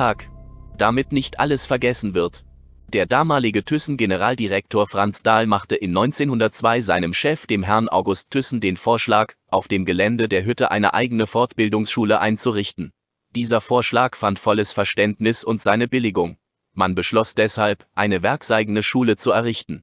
Tag. Damit nicht alles vergessen wird. Der damalige Thyssen-Generaldirektor Franz Dahl machte in 1902 seinem Chef, dem Herrn August Thyssen, den Vorschlag, auf dem Gelände der Hütte eine eigene Fortbildungsschule einzurichten. Dieser Vorschlag fand volles Verständnis und seine Billigung. Man beschloss deshalb, eine werkseigene Schule zu errichten.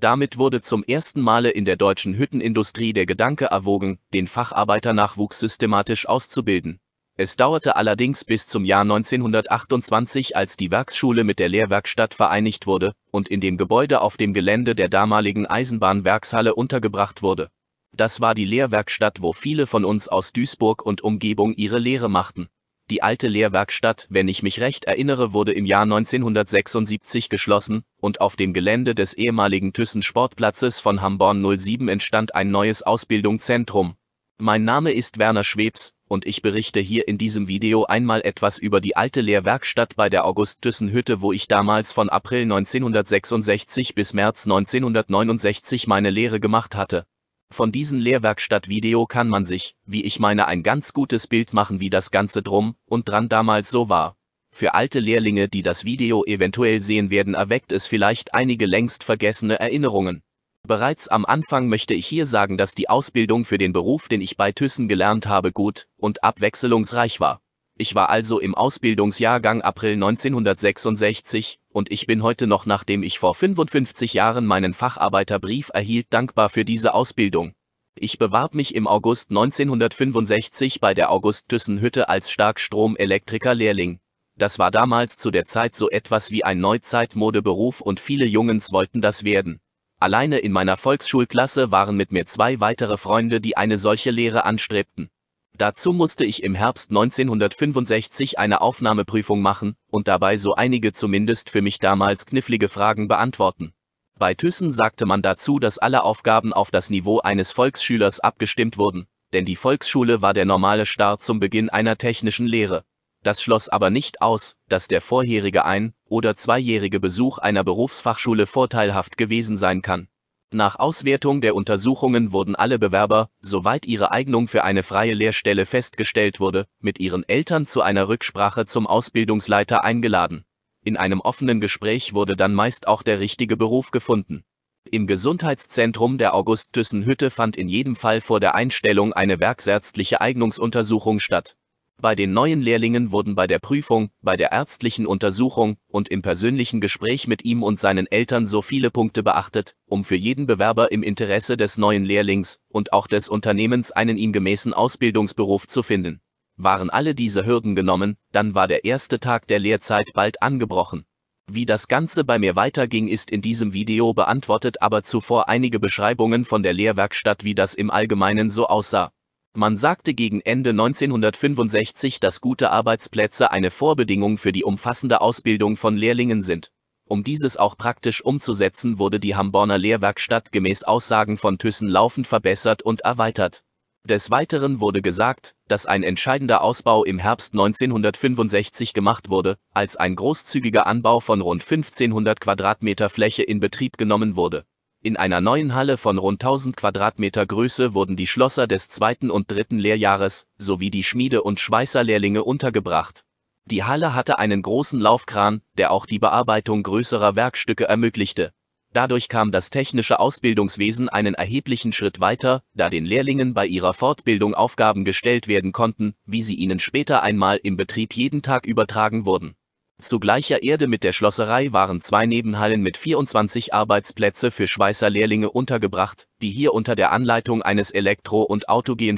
Damit wurde zum ersten Male in der deutschen Hüttenindustrie der Gedanke erwogen, den Facharbeiternachwuchs systematisch auszubilden. Es dauerte allerdings bis zum Jahr 1928, als die Werksschule mit der Lehrwerkstatt vereinigt wurde und in dem Gebäude auf dem Gelände der damaligen Eisenbahnwerkshalle untergebracht wurde. Das war die Lehrwerkstatt, wo viele von uns aus Duisburg und Umgebung ihre Lehre machten. Die alte Lehrwerkstatt, wenn ich mich recht erinnere, wurde im Jahr 1976 geschlossen und auf dem Gelände des ehemaligen Thyssen Sportplatzes von Hamborn 07 entstand ein neues Ausbildungszentrum, mein Name ist Werner Schwebs und ich berichte hier in diesem Video einmal etwas über die alte Lehrwerkstatt bei der August-Thyssen-Hütte, wo ich damals von April 1966 bis März 1969 meine Lehre gemacht hatte. Von diesem Lehrwerkstatt-Video kann man sich, wie ich meine, ein ganz gutes Bild machen, wie das Ganze drum und dran damals so war. Für alte Lehrlinge, die das Video eventuell sehen werden, erweckt es vielleicht einige längst vergessene Erinnerungen. Bereits am Anfang möchte ich hier sagen, dass die Ausbildung für den Beruf, den ich bei Thyssen gelernt habe, gut und abwechslungsreich war. Ich war also im Ausbildungsjahrgang April 1966 und ich bin heute noch, nachdem ich vor 55 Jahren meinen Facharbeiterbrief erhielt, dankbar für diese Ausbildung. Ich bewarb mich im August 1965 bei der August-Thyssen-Hütte als Starkstromelektriker-Lehrling. Das war damals zu der Zeit so etwas wie ein Neuzeitmodeberuf und viele Jungens wollten das werden. Alleine in meiner Volksschulklasse waren mit mir zwei weitere Freunde, die eine solche Lehre anstrebten. Dazu musste ich im Herbst 1965 eine Aufnahmeprüfung machen und dabei so einige zumindest für mich damals knifflige Fragen beantworten. Bei Thyssen sagte man dazu, dass alle Aufgaben auf das Niveau eines Volksschülers abgestimmt wurden, denn die Volksschule war der normale Start zum Beginn einer technischen Lehre. Das schloss aber nicht aus, dass der vorherige ein oder zweijährige Besuch einer Berufsfachschule vorteilhaft gewesen sein kann. Nach Auswertung der Untersuchungen wurden alle Bewerber, soweit ihre Eignung für eine freie Lehrstelle festgestellt wurde, mit ihren Eltern zu einer Rücksprache zum Ausbildungsleiter eingeladen. In einem offenen Gespräch wurde dann meist auch der richtige Beruf gefunden. Im Gesundheitszentrum der August-Thyssen-Hütte fand in jedem Fall vor der Einstellung eine werksärztliche Eignungsuntersuchung statt bei den neuen Lehrlingen wurden bei der Prüfung, bei der ärztlichen Untersuchung und im persönlichen Gespräch mit ihm und seinen Eltern so viele Punkte beachtet, um für jeden Bewerber im Interesse des neuen Lehrlings und auch des Unternehmens einen ihm gemäßen Ausbildungsberuf zu finden. Waren alle diese Hürden genommen, dann war der erste Tag der Lehrzeit bald angebrochen. Wie das Ganze bei mir weiterging ist in diesem Video beantwortet aber zuvor einige Beschreibungen von der Lehrwerkstatt wie das im Allgemeinen so aussah. Man sagte gegen Ende 1965, dass gute Arbeitsplätze eine Vorbedingung für die umfassende Ausbildung von Lehrlingen sind. Um dieses auch praktisch umzusetzen, wurde die Hamborner Lehrwerkstatt gemäß Aussagen von Thyssen laufend verbessert und erweitert. Des Weiteren wurde gesagt, dass ein entscheidender Ausbau im Herbst 1965 gemacht wurde, als ein großzügiger Anbau von rund 1500 Quadratmeter Fläche in Betrieb genommen wurde in einer neuen Halle von rund 1000 Quadratmeter Größe wurden die Schlosser des zweiten und dritten Lehrjahres sowie die Schmiede- und Schweißerlehrlinge untergebracht. Die Halle hatte einen großen Laufkran, der auch die Bearbeitung größerer Werkstücke ermöglichte. Dadurch kam das technische Ausbildungswesen einen erheblichen Schritt weiter, da den Lehrlingen bei ihrer Fortbildung Aufgaben gestellt werden konnten, wie sie ihnen später einmal im Betrieb jeden Tag übertragen wurden. Zu gleicher Erde mit der Schlosserei waren zwei Nebenhallen mit 24 Arbeitsplätze für Schweißerlehrlinge untergebracht, die hier unter der Anleitung eines Elektro- und autogen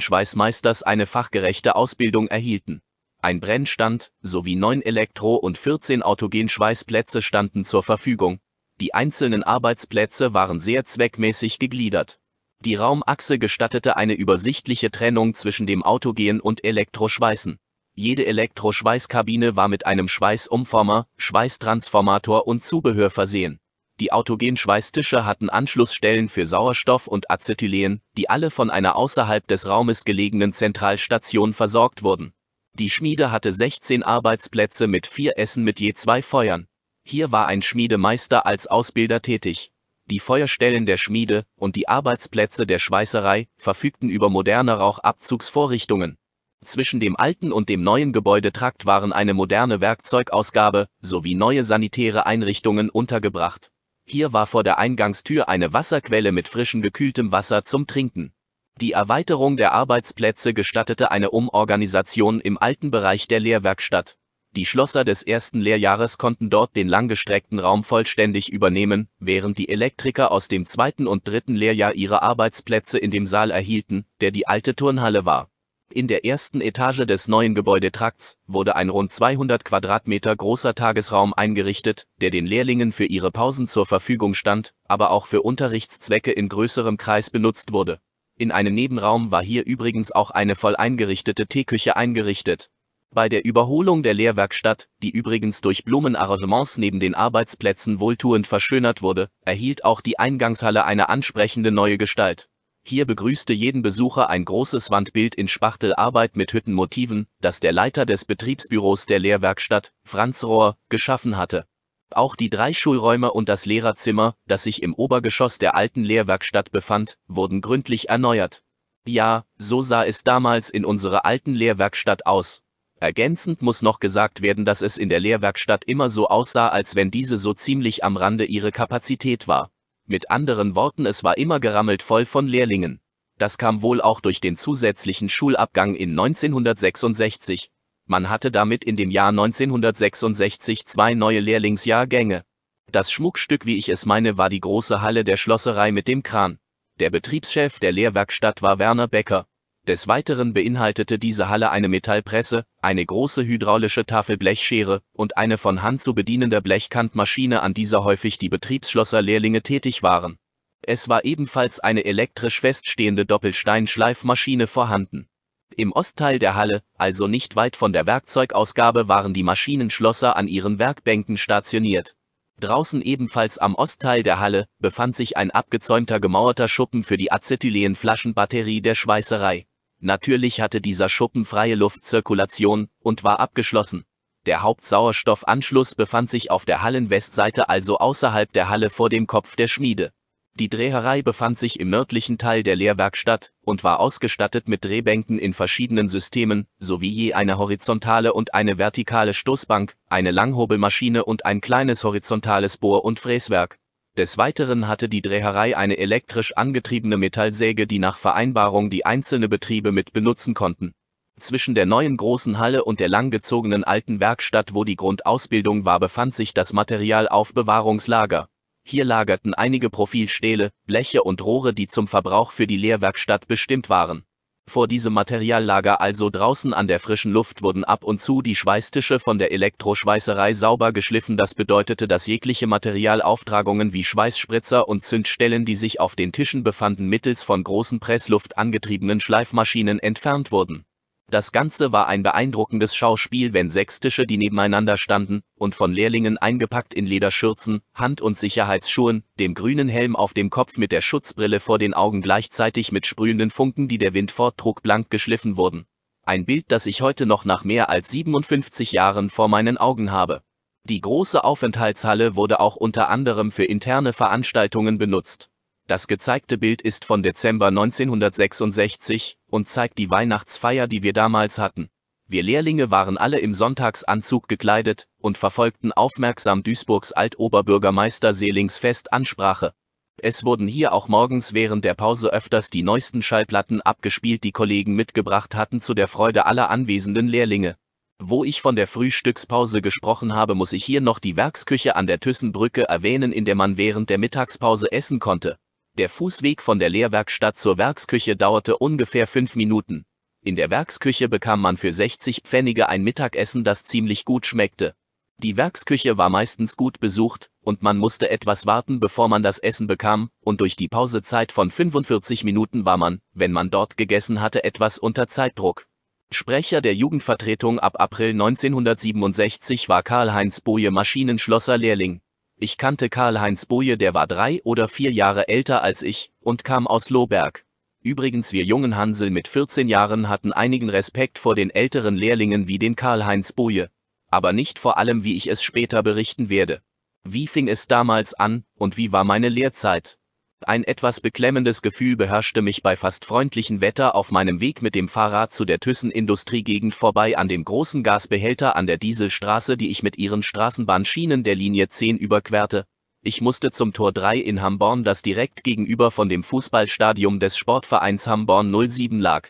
eine fachgerechte Ausbildung erhielten. Ein Brennstand sowie neun Elektro- und 14 autogen standen zur Verfügung. Die einzelnen Arbeitsplätze waren sehr zweckmäßig gegliedert. Die Raumachse gestattete eine übersichtliche Trennung zwischen dem Autogehen und Elektroschweißen. Jede Elektroschweißkabine war mit einem Schweißumformer, Schweißtransformator und Zubehör versehen. Die Autogenschweißtische hatten Anschlussstellen für Sauerstoff und Acetylen, die alle von einer außerhalb des Raumes gelegenen Zentralstation versorgt wurden. Die Schmiede hatte 16 Arbeitsplätze mit vier Essen mit je zwei Feuern. Hier war ein Schmiedemeister als Ausbilder tätig. Die Feuerstellen der Schmiede und die Arbeitsplätze der Schweißerei verfügten über moderne Rauchabzugsvorrichtungen. Zwischen dem alten und dem neuen Gebäudetrakt waren eine moderne Werkzeugausgabe sowie neue sanitäre Einrichtungen untergebracht. Hier war vor der Eingangstür eine Wasserquelle mit frischem gekühltem Wasser zum Trinken. Die Erweiterung der Arbeitsplätze gestattete eine Umorganisation im alten Bereich der Lehrwerkstatt. Die Schlosser des ersten Lehrjahres konnten dort den langgestreckten Raum vollständig übernehmen, während die Elektriker aus dem zweiten und dritten Lehrjahr ihre Arbeitsplätze in dem Saal erhielten, der die alte Turnhalle war. In der ersten Etage des neuen Gebäudetrakts wurde ein rund 200 Quadratmeter großer Tagesraum eingerichtet, der den Lehrlingen für ihre Pausen zur Verfügung stand, aber auch für Unterrichtszwecke in größerem Kreis benutzt wurde. In einem Nebenraum war hier übrigens auch eine voll eingerichtete Teeküche eingerichtet. Bei der Überholung der Lehrwerkstatt, die übrigens durch Blumenarrangements neben den Arbeitsplätzen wohltuend verschönert wurde, erhielt auch die Eingangshalle eine ansprechende neue Gestalt. Hier begrüßte jeden Besucher ein großes Wandbild in Spachtelarbeit mit Hüttenmotiven, das der Leiter des Betriebsbüros der Lehrwerkstatt, Franz Rohr, geschaffen hatte. Auch die drei Schulräume und das Lehrerzimmer, das sich im Obergeschoss der alten Lehrwerkstatt befand, wurden gründlich erneuert. Ja, so sah es damals in unserer alten Lehrwerkstatt aus. Ergänzend muss noch gesagt werden, dass es in der Lehrwerkstatt immer so aussah, als wenn diese so ziemlich am Rande ihre Kapazität war. Mit anderen Worten, es war immer gerammelt voll von Lehrlingen. Das kam wohl auch durch den zusätzlichen Schulabgang in 1966. Man hatte damit in dem Jahr 1966 zwei neue Lehrlingsjahrgänge. Das Schmuckstück, wie ich es meine, war die große Halle der Schlosserei mit dem Kran. Der Betriebschef der Lehrwerkstatt war Werner Becker. Des Weiteren beinhaltete diese Halle eine Metallpresse, eine große hydraulische Tafelblechschere und eine von Hand zu bedienende Blechkantmaschine, an dieser häufig die Betriebsschlosserlehrlinge tätig waren. Es war ebenfalls eine elektrisch feststehende Doppelsteinschleifmaschine vorhanden. Im Ostteil der Halle, also nicht weit von der Werkzeugausgabe, waren die Maschinenschlosser an ihren Werkbänken stationiert. Draußen ebenfalls am Ostteil der Halle befand sich ein abgezäumter gemauerter Schuppen für die Acetylenflaschenbatterie der Schweißerei. Natürlich hatte dieser Schuppen freie Luftzirkulation und war abgeschlossen. Der Hauptsauerstoffanschluss befand sich auf der Hallenwestseite also außerhalb der Halle vor dem Kopf der Schmiede. Die Dreherei befand sich im nördlichen Teil der Lehrwerkstatt und war ausgestattet mit Drehbänken in verschiedenen Systemen, sowie je eine horizontale und eine vertikale Stoßbank, eine Langhobelmaschine und ein kleines horizontales Bohr- und Fräswerk. Des Weiteren hatte die Dreherei eine elektrisch angetriebene Metallsäge, die nach Vereinbarung die einzelne Betriebe mit benutzen konnten. Zwischen der neuen großen Halle und der langgezogenen alten Werkstatt, wo die Grundausbildung war, befand sich das Materialaufbewahrungslager. Hier lagerten einige Profilstähle, Bleche und Rohre, die zum Verbrauch für die Lehrwerkstatt bestimmt waren. Vor diesem Materiallager also draußen an der frischen Luft wurden ab und zu die Schweißtische von der Elektroschweißerei sauber geschliffen. Das bedeutete, dass jegliche Materialauftragungen wie Schweißspritzer und Zündstellen, die sich auf den Tischen befanden, mittels von großen Pressluft angetriebenen Schleifmaschinen entfernt wurden das Ganze war ein beeindruckendes Schauspiel, wenn sechs Tische, die nebeneinander standen, und von Lehrlingen eingepackt in Lederschürzen, Hand- und Sicherheitsschuhen, dem grünen Helm auf dem Kopf mit der Schutzbrille vor den Augen gleichzeitig mit sprühenden Funken, die der Wind forttrug, blank geschliffen wurden. Ein Bild, das ich heute noch nach mehr als 57 Jahren vor meinen Augen habe. Die große Aufenthaltshalle wurde auch unter anderem für interne Veranstaltungen benutzt. Das gezeigte Bild ist von Dezember 1966 und zeigt die Weihnachtsfeier, die wir damals hatten. Wir Lehrlinge waren alle im Sonntagsanzug gekleidet und verfolgten aufmerksam Duisburgs Altoberbürgermeister Seelings Festansprache. Es wurden hier auch morgens während der Pause öfters die neuesten Schallplatten abgespielt, die Kollegen mitgebracht hatten zu der Freude aller anwesenden Lehrlinge. Wo ich von der Frühstückspause gesprochen habe, muss ich hier noch die Werksküche an der Thyssenbrücke erwähnen, in der man während der Mittagspause essen konnte. Der Fußweg von der Lehrwerkstatt zur Werksküche dauerte ungefähr fünf Minuten. In der Werksküche bekam man für 60 Pfennige ein Mittagessen, das ziemlich gut schmeckte. Die Werksküche war meistens gut besucht, und man musste etwas warten, bevor man das Essen bekam, und durch die Pausezeit von 45 Minuten war man, wenn man dort gegessen hatte, etwas unter Zeitdruck. Sprecher der Jugendvertretung ab April 1967 war Karl-Heinz Boje Maschinenschlosser Lehrling. Ich kannte Karl-Heinz Boje, der war drei oder vier Jahre älter als ich und kam aus Lohberg. Übrigens, wir jungen Hansel mit 14 Jahren hatten einigen Respekt vor den älteren Lehrlingen wie den Karl-Heinz Boje. Aber nicht vor allem, wie ich es später berichten werde. Wie fing es damals an und wie war meine Lehrzeit? Ein etwas beklemmendes Gefühl beherrschte mich bei fast freundlichem Wetter auf meinem Weg mit dem Fahrrad zu der Thyssen-Industriegegend vorbei an dem großen Gasbehälter an der Dieselstraße, die ich mit ihren Straßenbahnschienen der Linie 10 überquerte. Ich musste zum Tor 3 in Hamborn, das direkt gegenüber von dem Fußballstadium des Sportvereins Hamborn 07 lag.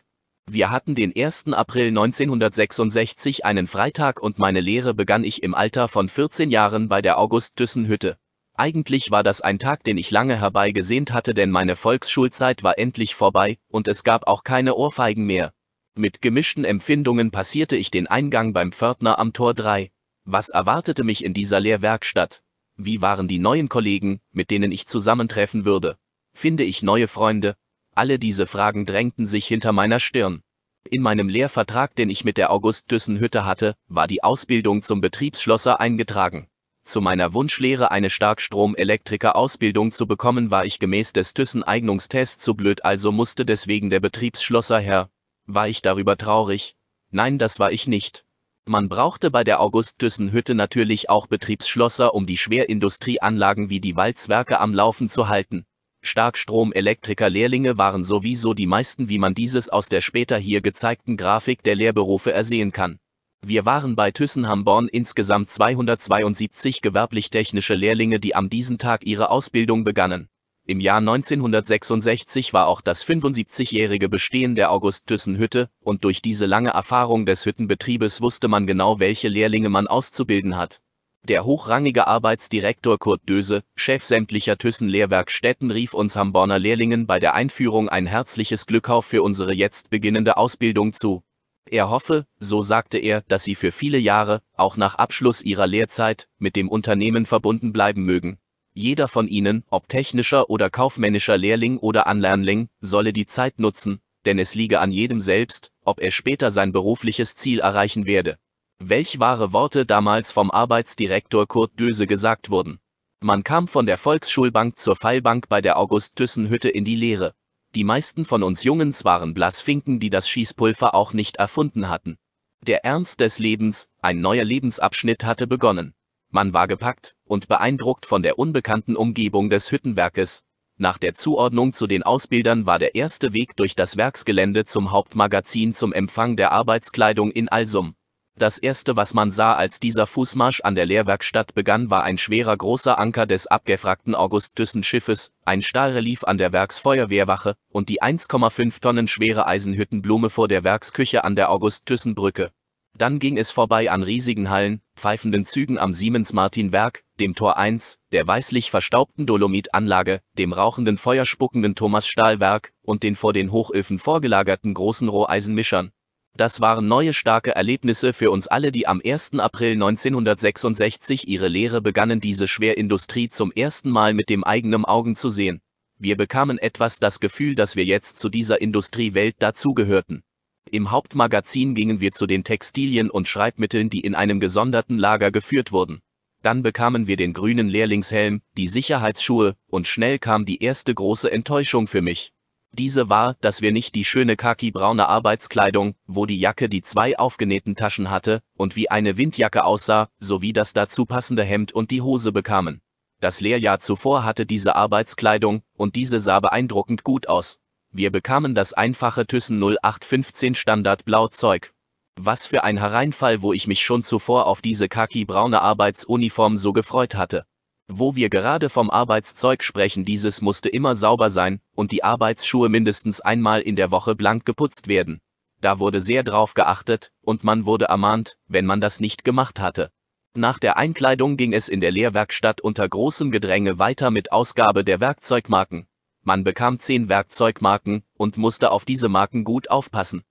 Wir hatten den 1. April 1966 einen Freitag und meine Lehre begann ich im Alter von 14 Jahren bei der August-Thyssen-Hütte. Eigentlich war das ein Tag, den ich lange herbeigesehnt hatte, denn meine Volksschulzeit war endlich vorbei, und es gab auch keine Ohrfeigen mehr. Mit gemischten Empfindungen passierte ich den Eingang beim Pförtner am Tor 3. Was erwartete mich in dieser Lehrwerkstatt? Wie waren die neuen Kollegen, mit denen ich zusammentreffen würde? Finde ich neue Freunde? Alle diese Fragen drängten sich hinter meiner Stirn. In meinem Lehrvertrag, den ich mit der August-Düssen-Hütte hatte, war die Ausbildung zum Betriebsschlosser eingetragen. Zu meiner Wunschlehre eine Starkstromelektriker-Ausbildung zu bekommen war ich gemäß des Thyssen-Eignungstests zu blöd also musste deswegen der Betriebsschlosser her. War ich darüber traurig? Nein das war ich nicht. Man brauchte bei der August-Thyssen-Hütte natürlich auch Betriebsschlosser, um die Schwerindustrieanlagen wie die Walzwerke am Laufen zu halten. Starkstromelektriker-Lehrlinge waren sowieso die meisten, wie man dieses aus der später hier gezeigten Grafik der Lehrberufe ersehen kann. Wir waren bei Thyssen-Hamborn insgesamt 272 gewerblich-technische Lehrlinge, die am diesen Tag ihre Ausbildung begannen. Im Jahr 1966 war auch das 75-jährige Bestehen der August-Thyssen-Hütte, und durch diese lange Erfahrung des Hüttenbetriebes wusste man genau, welche Lehrlinge man auszubilden hat. Der hochrangige Arbeitsdirektor Kurt Döse, Chef sämtlicher Thyssen-Lehrwerkstätten, rief uns Hamborner Lehrlingen bei der Einführung ein herzliches Glück auf für unsere jetzt beginnende Ausbildung zu. Er hoffe, so sagte er, dass sie für viele Jahre, auch nach Abschluss ihrer Lehrzeit, mit dem Unternehmen verbunden bleiben mögen. Jeder von ihnen, ob technischer oder kaufmännischer Lehrling oder Anlernling, solle die Zeit nutzen, denn es liege an jedem selbst, ob er später sein berufliches Ziel erreichen werde. Welch wahre Worte damals vom Arbeitsdirektor Kurt Döse gesagt wurden. Man kam von der Volksschulbank zur Fallbank bei der August-Thyssen-Hütte in die Lehre. Die meisten von uns Jungens waren Blassfinken, die das Schießpulver auch nicht erfunden hatten. Der Ernst des Lebens, ein neuer Lebensabschnitt hatte begonnen. Man war gepackt und beeindruckt von der unbekannten Umgebung des Hüttenwerkes. Nach der Zuordnung zu den Ausbildern war der erste Weg durch das Werksgelände zum Hauptmagazin zum Empfang der Arbeitskleidung in Alsum. Das erste, was man sah, als dieser Fußmarsch an der Lehrwerkstatt begann, war ein schwerer großer Anker des abgefragten August Thyssen Schiffes, ein Stahlrelief an der Werksfeuerwehrwache und die 1,5 Tonnen schwere Eisenhüttenblume vor der Werksküche an der August Thyssen Brücke. Dann ging es vorbei an riesigen Hallen, pfeifenden Zügen am Siemens-Martin-Werk, dem Tor 1, der weißlich verstaubten Dolomitanlage, dem rauchenden, feuerspuckenden Thomas-Stahlwerk und den vor den Hochöfen vorgelagerten großen Roheisenmischern, das waren neue starke Erlebnisse für uns alle, die am 1. April 1966 ihre Lehre begannen, diese Schwerindustrie zum ersten Mal mit dem eigenen Augen zu sehen. Wir bekamen etwas das Gefühl, dass wir jetzt zu dieser Industriewelt dazugehörten. Im Hauptmagazin gingen wir zu den Textilien und Schreibmitteln, die in einem gesonderten Lager geführt wurden. Dann bekamen wir den grünen Lehrlingshelm, die Sicherheitsschuhe, und schnell kam die erste große Enttäuschung für mich. Diese war, dass wir nicht die schöne khaki-braune Arbeitskleidung, wo die Jacke die zwei aufgenähten Taschen hatte und wie eine Windjacke aussah, sowie das dazu passende Hemd und die Hose bekamen. Das Lehrjahr zuvor hatte diese Arbeitskleidung und diese sah beeindruckend gut aus. Wir bekamen das einfache Thyssen 0815 Standard Blau Zeug. Was für ein Hereinfall, wo ich mich schon zuvor auf diese khaki-braune Arbeitsuniform so gefreut hatte. Wo wir gerade vom Arbeitszeug sprechen, dieses musste immer sauber sein und die Arbeitsschuhe mindestens einmal in der Woche blank geputzt werden. Da wurde sehr drauf geachtet und man wurde ermahnt, wenn man das nicht gemacht hatte. Nach der Einkleidung ging es in der Lehrwerkstatt unter großem Gedränge weiter mit Ausgabe der Werkzeugmarken. Man bekam zehn Werkzeugmarken und musste auf diese Marken gut aufpassen.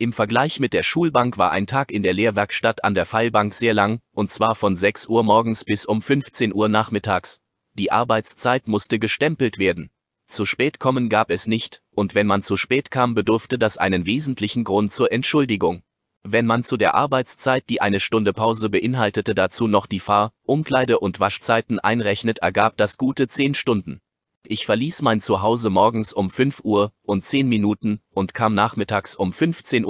Im Vergleich mit der Schulbank war ein Tag in der Lehrwerkstatt an der Fallbank sehr lang, und zwar von 6 Uhr morgens bis um 15 Uhr nachmittags. Die Arbeitszeit musste gestempelt werden. Zu spät kommen gab es nicht, und wenn man zu spät kam, bedurfte das einen wesentlichen Grund zur Entschuldigung. Wenn man zu der Arbeitszeit, die eine Stunde Pause beinhaltete, dazu noch die Fahr-, Umkleide- und Waschzeiten einrechnet, ergab das gute 10 Stunden. Ich verließ mein Zuhause morgens um 5 Uhr und 10 Minuten und kam nachmittags um 15.30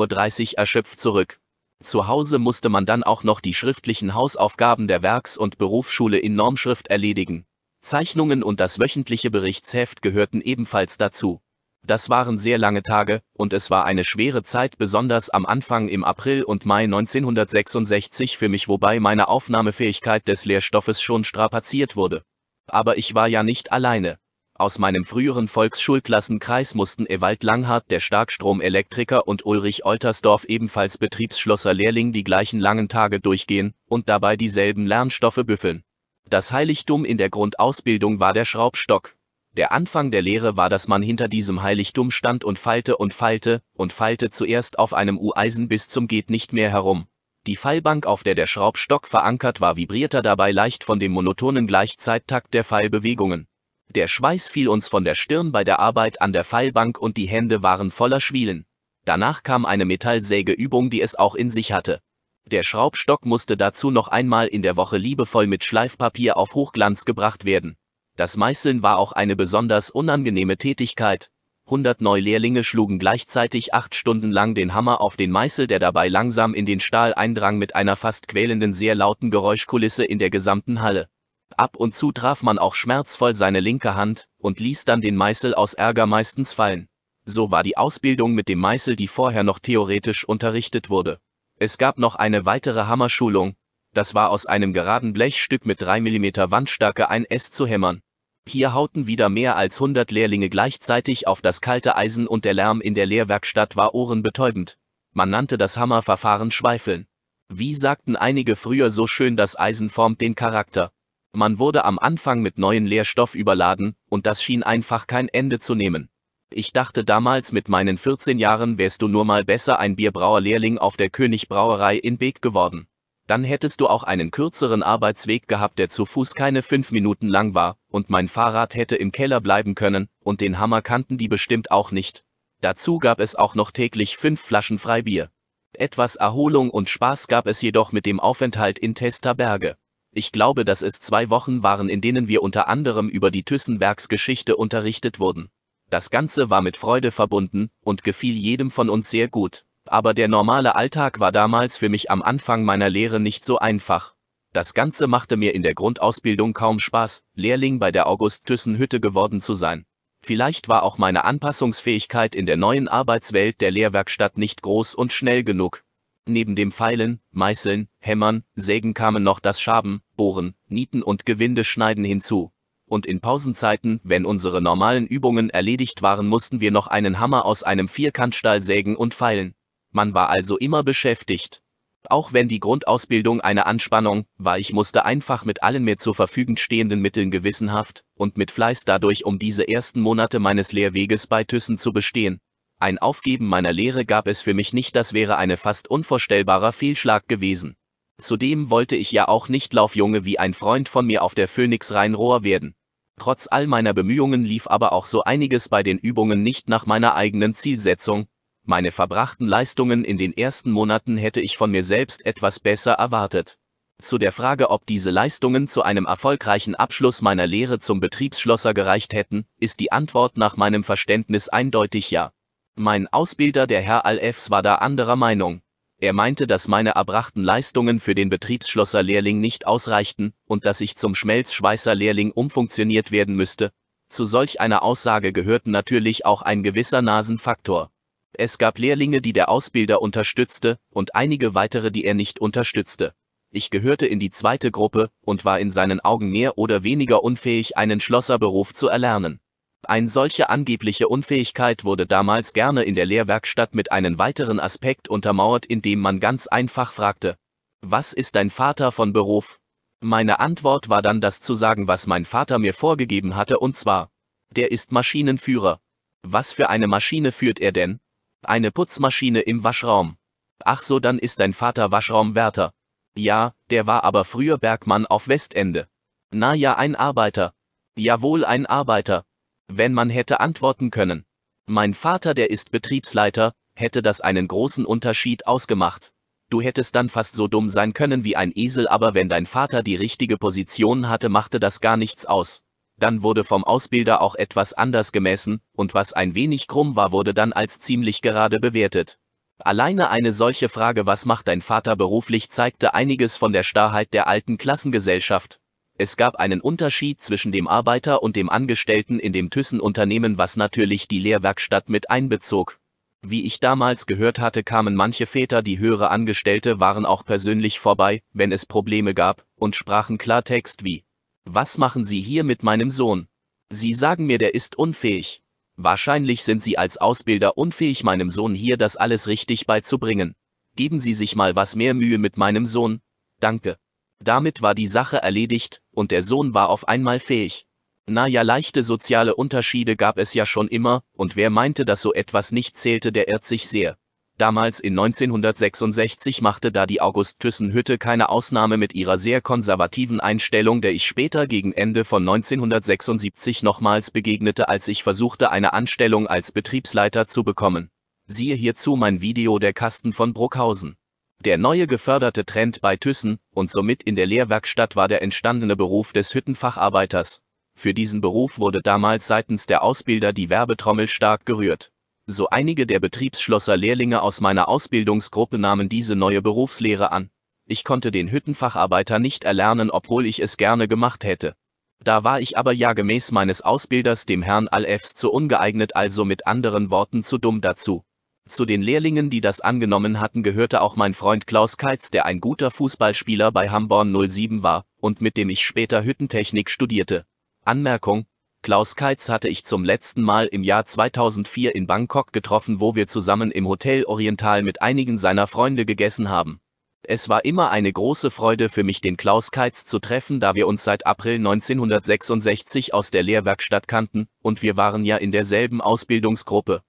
Uhr erschöpft zurück. Zu Hause musste man dann auch noch die schriftlichen Hausaufgaben der Werks- und Berufsschule in Normschrift erledigen. Zeichnungen und das wöchentliche Berichtsheft gehörten ebenfalls dazu. Das waren sehr lange Tage, und es war eine schwere Zeit besonders am Anfang im April und Mai 1966 für mich, wobei meine Aufnahmefähigkeit des Lehrstoffes schon strapaziert wurde. Aber ich war ja nicht alleine. Aus meinem früheren Volksschulklassenkreis mussten Ewald Langhardt, der Starkstromelektriker, und Ulrich Oltersdorf, ebenfalls Betriebsschlosserlehrling, die gleichen langen Tage durchgehen und dabei dieselben Lernstoffe büffeln. Das Heiligtum in der Grundausbildung war der Schraubstock. Der Anfang der Lehre war, dass man hinter diesem Heiligtum stand und falte und falte und falte zuerst auf einem U-Eisen bis zum geht nicht mehr herum. Die Fallbank, auf der der Schraubstock verankert war, vibrierte dabei leicht von dem monotonen Gleichzeittakt der Fallbewegungen. Der Schweiß fiel uns von der Stirn bei der Arbeit an der Pfeilbank und die Hände waren voller Schwielen. Danach kam eine Metallsägeübung, die es auch in sich hatte. Der Schraubstock musste dazu noch einmal in der Woche liebevoll mit Schleifpapier auf Hochglanz gebracht werden. Das Meißeln war auch eine besonders unangenehme Tätigkeit. 100 Neulehrlinge schlugen gleichzeitig acht Stunden lang den Hammer auf den Meißel, der dabei langsam in den Stahl eindrang mit einer fast quälenden sehr lauten Geräuschkulisse in der gesamten Halle. Ab und zu traf man auch schmerzvoll seine linke Hand und ließ dann den Meißel aus Ärger meistens fallen. So war die Ausbildung mit dem Meißel, die vorher noch theoretisch unterrichtet wurde. Es gab noch eine weitere Hammerschulung, das war aus einem geraden Blechstück mit 3 mm Wandstärke ein S zu hämmern. Hier hauten wieder mehr als 100 Lehrlinge gleichzeitig auf das kalte Eisen und der Lärm in der Lehrwerkstatt war ohrenbetäubend. Man nannte das Hammerverfahren Schweifeln. Wie sagten einige früher so schön, das Eisen formt den Charakter. Man wurde am Anfang mit neuen Lehrstoff überladen, und das schien einfach kein Ende zu nehmen. Ich dachte damals mit meinen 14 Jahren wärst du nur mal besser ein Bierbrauerlehrling auf der Königbrauerei in Beek geworden. Dann hättest du auch einen kürzeren Arbeitsweg gehabt, der zu Fuß keine fünf Minuten lang war, und mein Fahrrad hätte im Keller bleiben können, und den Hammer kannten die bestimmt auch nicht. Dazu gab es auch noch täglich fünf Flaschen Freibier. Etwas Erholung und Spaß gab es jedoch mit dem Aufenthalt in Testerberge ich glaube, dass es zwei Wochen waren, in denen wir unter anderem über die Thyssen-Werksgeschichte unterrichtet wurden. Das Ganze war mit Freude verbunden und gefiel jedem von uns sehr gut. Aber der normale Alltag war damals für mich am Anfang meiner Lehre nicht so einfach. Das Ganze machte mir in der Grundausbildung kaum Spaß, Lehrling bei der August-Thyssen-Hütte geworden zu sein. Vielleicht war auch meine Anpassungsfähigkeit in der neuen Arbeitswelt der Lehrwerkstatt nicht groß und schnell genug. Neben dem Pfeilen, Meißeln, Hämmern, Sägen kamen noch das Schaben, Bohren, Nieten und Gewindeschneiden hinzu. Und in Pausenzeiten, wenn unsere normalen Übungen erledigt waren, mussten wir noch einen Hammer aus einem Vierkantstall sägen und feilen. Man war also immer beschäftigt. Auch wenn die Grundausbildung eine Anspannung war, ich musste einfach mit allen mir zur Verfügung stehenden Mitteln gewissenhaft und mit Fleiß dadurch um diese ersten Monate meines Lehrweges bei Thyssen zu bestehen. Ein Aufgeben meiner Lehre gab es für mich nicht, das wäre eine fast unvorstellbarer Fehlschlag gewesen. Zudem wollte ich ja auch nicht Laufjunge wie ein Freund von mir auf der Phoenix Rheinrohr werden. Trotz all meiner Bemühungen lief aber auch so einiges bei den Übungen nicht nach meiner eigenen Zielsetzung. Meine verbrachten Leistungen in den ersten Monaten hätte ich von mir selbst etwas besser erwartet. Zu der Frage, ob diese Leistungen zu einem erfolgreichen Abschluss meiner Lehre zum Betriebsschlosser gereicht hätten, ist die Antwort nach meinem Verständnis eindeutig ja. Mein Ausbilder, der Herr Alefs, war da anderer Meinung. Er meinte, dass meine erbrachten Leistungen für den Betriebsschlosserlehrling nicht ausreichten und dass ich zum Schmelzschweißerlehrling umfunktioniert werden müsste. Zu solch einer Aussage gehörten natürlich auch ein gewisser Nasenfaktor. Es gab Lehrlinge, die der Ausbilder unterstützte und einige weitere, die er nicht unterstützte. Ich gehörte in die zweite Gruppe und war in seinen Augen mehr oder weniger unfähig, einen Schlosserberuf zu erlernen. Ein solche angebliche Unfähigkeit wurde damals gerne in der Lehrwerkstatt mit einem weiteren Aspekt untermauert, indem man ganz einfach fragte, was ist dein Vater von Beruf? Meine Antwort war dann das zu sagen, was mein Vater mir vorgegeben hatte, und zwar, der ist Maschinenführer. Was für eine Maschine führt er denn? Eine Putzmaschine im Waschraum. Ach so, dann ist dein Vater Waschraumwärter. Ja, der war aber früher Bergmann auf Westende. Na ja, ein Arbeiter. Jawohl, ein Arbeiter wenn man hätte antworten können. Mein Vater, der ist Betriebsleiter, hätte das einen großen Unterschied ausgemacht. Du hättest dann fast so dumm sein können wie ein Esel, aber wenn dein Vater die richtige Position hatte, machte das gar nichts aus. Dann wurde vom Ausbilder auch etwas anders gemessen, und was ein wenig krumm war, wurde dann als ziemlich gerade bewertet. Alleine eine solche Frage, was macht dein Vater beruflich, zeigte einiges von der Starrheit der alten Klassengesellschaft. Es gab einen Unterschied zwischen dem Arbeiter und dem Angestellten in dem Thyssen-Unternehmen, was natürlich die Lehrwerkstatt mit einbezog. Wie ich damals gehört hatte, kamen manche Väter, die höhere Angestellte waren, auch persönlich vorbei, wenn es Probleme gab, und sprachen Klartext wie Was machen Sie hier mit meinem Sohn? Sie sagen mir, der ist unfähig. Wahrscheinlich sind Sie als Ausbilder unfähig, meinem Sohn hier das alles richtig beizubringen. Geben Sie sich mal was mehr Mühe mit meinem Sohn. Danke. Damit war die Sache erledigt, und der Sohn war auf einmal fähig. Na ja, leichte soziale Unterschiede gab es ja schon immer, und wer meinte, dass so etwas nicht zählte, der irrt sich sehr. Damals in 1966 machte da die August-Thyssen-Hütte keine Ausnahme mit ihrer sehr konservativen Einstellung, der ich später gegen Ende von 1976 nochmals begegnete, als ich versuchte, eine Anstellung als Betriebsleiter zu bekommen. Siehe hierzu mein Video der Kasten von Bruckhausen. Der neue geförderte Trend bei Thyssen und somit in der Lehrwerkstatt war der entstandene Beruf des Hüttenfacharbeiters. Für diesen Beruf wurde damals seitens der Ausbilder die Werbetrommel stark gerührt. So einige der Betriebsschlosser-Lehrlinge aus meiner Ausbildungsgruppe nahmen diese neue Berufslehre an. Ich konnte den Hüttenfacharbeiter nicht erlernen, obwohl ich es gerne gemacht hätte. Da war ich aber ja gemäß meines Ausbilders dem Herrn Alefs zu ungeeignet, also mit anderen Worten zu dumm dazu. Zu den Lehrlingen, die das angenommen hatten, gehörte auch mein Freund Klaus Keitz, der ein guter Fußballspieler bei Hamborn 07 war und mit dem ich später Hüttentechnik studierte. Anmerkung: Klaus Keitz hatte ich zum letzten Mal im Jahr 2004 in Bangkok getroffen, wo wir zusammen im Hotel Oriental mit einigen seiner Freunde gegessen haben. Es war immer eine große Freude für mich, den Klaus Keitz zu treffen, da wir uns seit April 1966 aus der Lehrwerkstatt kannten, und wir waren ja in derselben Ausbildungsgruppe.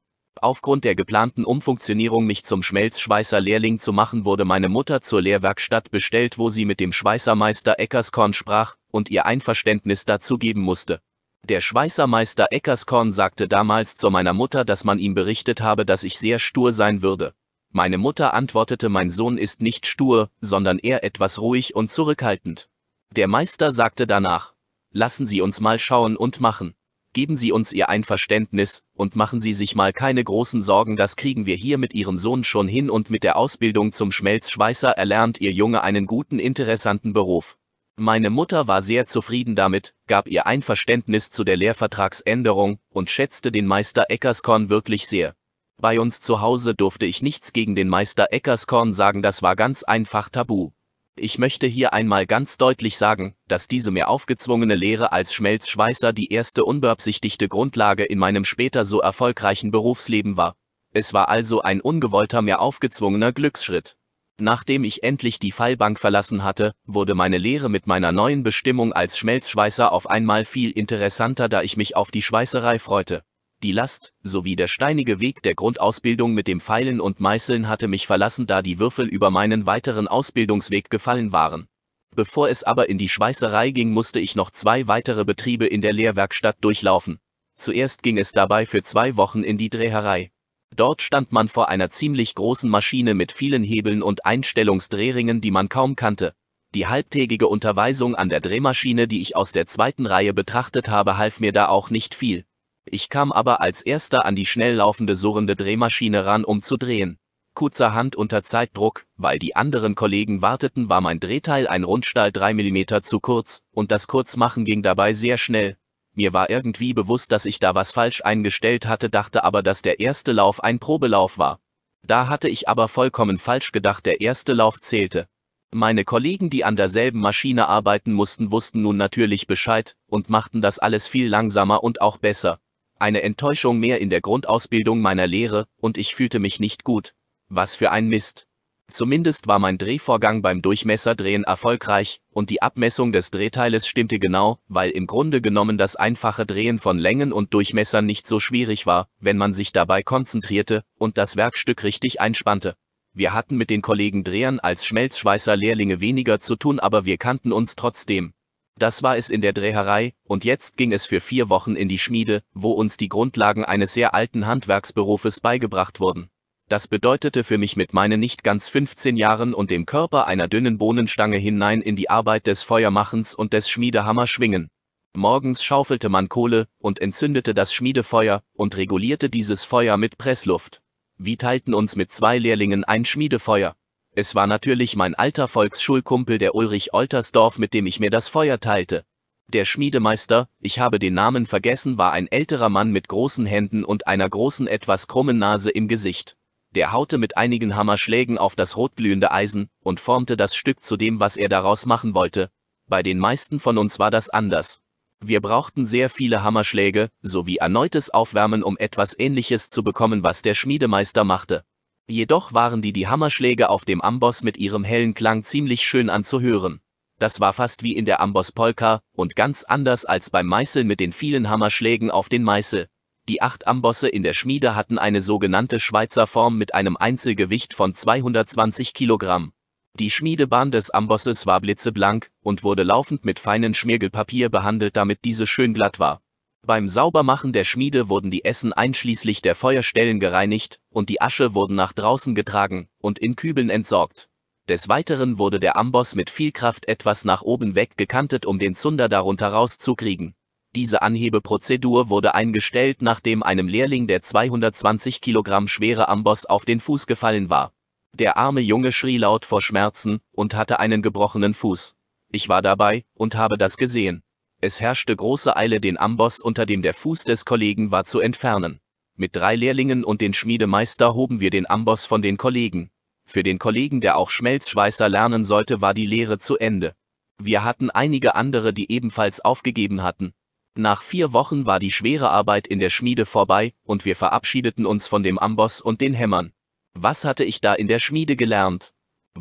Aufgrund der geplanten Umfunktionierung mich zum Schmelzschweißer-Lehrling zu machen, wurde meine Mutter zur Lehrwerkstatt bestellt, wo sie mit dem Schweißermeister Eckerskorn sprach und ihr Einverständnis dazu geben musste. Der Schweißermeister Eckerskorn sagte damals zu meiner Mutter, dass man ihm berichtet habe, dass ich sehr stur sein würde. Meine Mutter antwortete, mein Sohn ist nicht stur, sondern eher etwas ruhig und zurückhaltend. Der Meister sagte danach, lassen Sie uns mal schauen und machen. Geben Sie uns Ihr Einverständnis, und machen Sie sich mal keine großen Sorgen, das kriegen wir hier mit Ihrem Sohn schon hin und mit der Ausbildung zum Schmelzschweißer erlernt Ihr Junge einen guten, interessanten Beruf. Meine Mutter war sehr zufrieden damit, gab ihr Einverständnis zu der Lehrvertragsänderung und schätzte den Meister Eckerskorn wirklich sehr. Bei uns zu Hause durfte ich nichts gegen den Meister Eckerskorn sagen, das war ganz einfach tabu. Ich möchte hier einmal ganz deutlich sagen, dass diese mir aufgezwungene Lehre als Schmelzschweißer die erste unbeabsichtigte Grundlage in meinem später so erfolgreichen Berufsleben war. Es war also ein ungewollter mir aufgezwungener Glücksschritt. Nachdem ich endlich die Fallbank verlassen hatte, wurde meine Lehre mit meiner neuen Bestimmung als Schmelzschweißer auf einmal viel interessanter, da ich mich auf die Schweißerei freute die Last, sowie der steinige Weg der Grundausbildung mit dem Pfeilen und Meißeln hatte mich verlassen, da die Würfel über meinen weiteren Ausbildungsweg gefallen waren. Bevor es aber in die Schweißerei ging, musste ich noch zwei weitere Betriebe in der Lehrwerkstatt durchlaufen. Zuerst ging es dabei für zwei Wochen in die Dreherei. Dort stand man vor einer ziemlich großen Maschine mit vielen Hebeln und Einstellungsdrehringen, die man kaum kannte. Die halbtägige Unterweisung an der Drehmaschine, die ich aus der zweiten Reihe betrachtet habe, half mir da auch nicht viel. Ich kam aber als erster an die schnell laufende surrende Drehmaschine ran, um zu drehen. Kurzerhand unter Zeitdruck, weil die anderen Kollegen warteten, war mein Drehteil ein Rundstall 3 mm zu kurz, und das Kurzmachen ging dabei sehr schnell. Mir war irgendwie bewusst, dass ich da was falsch eingestellt hatte, dachte aber, dass der erste Lauf ein Probelauf war. Da hatte ich aber vollkommen falsch gedacht, der erste Lauf zählte. Meine Kollegen, die an derselben Maschine arbeiten mussten, wussten nun natürlich Bescheid und machten das alles viel langsamer und auch besser. Eine Enttäuschung mehr in der Grundausbildung meiner Lehre, und ich fühlte mich nicht gut. Was für ein Mist. Zumindest war mein Drehvorgang beim Durchmesserdrehen erfolgreich, und die Abmessung des Drehteiles stimmte genau, weil im Grunde genommen das einfache Drehen von Längen und Durchmessern nicht so schwierig war, wenn man sich dabei konzentrierte und das Werkstück richtig einspannte. Wir hatten mit den Kollegen Drehern als Schmelzschweißer Lehrlinge weniger zu tun, aber wir kannten uns trotzdem. Das war es in der Dreherei, und jetzt ging es für vier Wochen in die Schmiede, wo uns die Grundlagen eines sehr alten Handwerksberufes beigebracht wurden. Das bedeutete für mich mit meinen nicht ganz 15 Jahren und dem Körper einer dünnen Bohnenstange hinein in die Arbeit des Feuermachens und des Schmiedehammer schwingen. Morgens schaufelte man Kohle und entzündete das Schmiedefeuer und regulierte dieses Feuer mit Pressluft. Wir teilten uns mit zwei Lehrlingen ein Schmiedefeuer. Es war natürlich mein alter Volksschulkumpel der Ulrich Oltersdorf, mit dem ich mir das Feuer teilte. Der Schmiedemeister, ich habe den Namen vergessen, war ein älterer Mann mit großen Händen und einer großen etwas krummen Nase im Gesicht. Der haute mit einigen Hammerschlägen auf das rotglühende Eisen und formte das Stück zu dem, was er daraus machen wollte. Bei den meisten von uns war das anders. Wir brauchten sehr viele Hammerschläge sowie erneutes Aufwärmen, um etwas Ähnliches zu bekommen, was der Schmiedemeister machte. Jedoch waren die die Hammerschläge auf dem Amboss mit ihrem hellen Klang ziemlich schön anzuhören. Das war fast wie in der Amboss-Polka und ganz anders als beim Meißel mit den vielen Hammerschlägen auf den Meißel. Die acht Ambosse in der Schmiede hatten eine sogenannte Schweizer Form mit einem Einzelgewicht von 220 Kilogramm. Die Schmiedebahn des Ambosses war blitzeblank und wurde laufend mit feinen Schmirgelpapier behandelt, damit diese schön glatt war. Beim Saubermachen der Schmiede wurden die Essen einschließlich der Feuerstellen gereinigt, und die Asche wurden nach draußen getragen und in Kübeln entsorgt. Des Weiteren wurde der Amboss mit viel Kraft etwas nach oben weg gekantet, um den Zunder darunter rauszukriegen. Diese Anhebeprozedur wurde eingestellt, nachdem einem Lehrling der 220 Kilogramm schwere Amboss auf den Fuß gefallen war. Der arme Junge schrie laut vor Schmerzen und hatte einen gebrochenen Fuß. Ich war dabei und habe das gesehen. Es herrschte große Eile, den Amboss unter dem der Fuß des Kollegen war zu entfernen. Mit drei Lehrlingen und den Schmiedemeister hoben wir den Amboss von den Kollegen. Für den Kollegen, der auch Schmelzschweißer lernen sollte, war die Lehre zu Ende. Wir hatten einige andere, die ebenfalls aufgegeben hatten. Nach vier Wochen war die schwere Arbeit in der Schmiede vorbei, und wir verabschiedeten uns von dem Amboss und den Hämmern. Was hatte ich da in der Schmiede gelernt?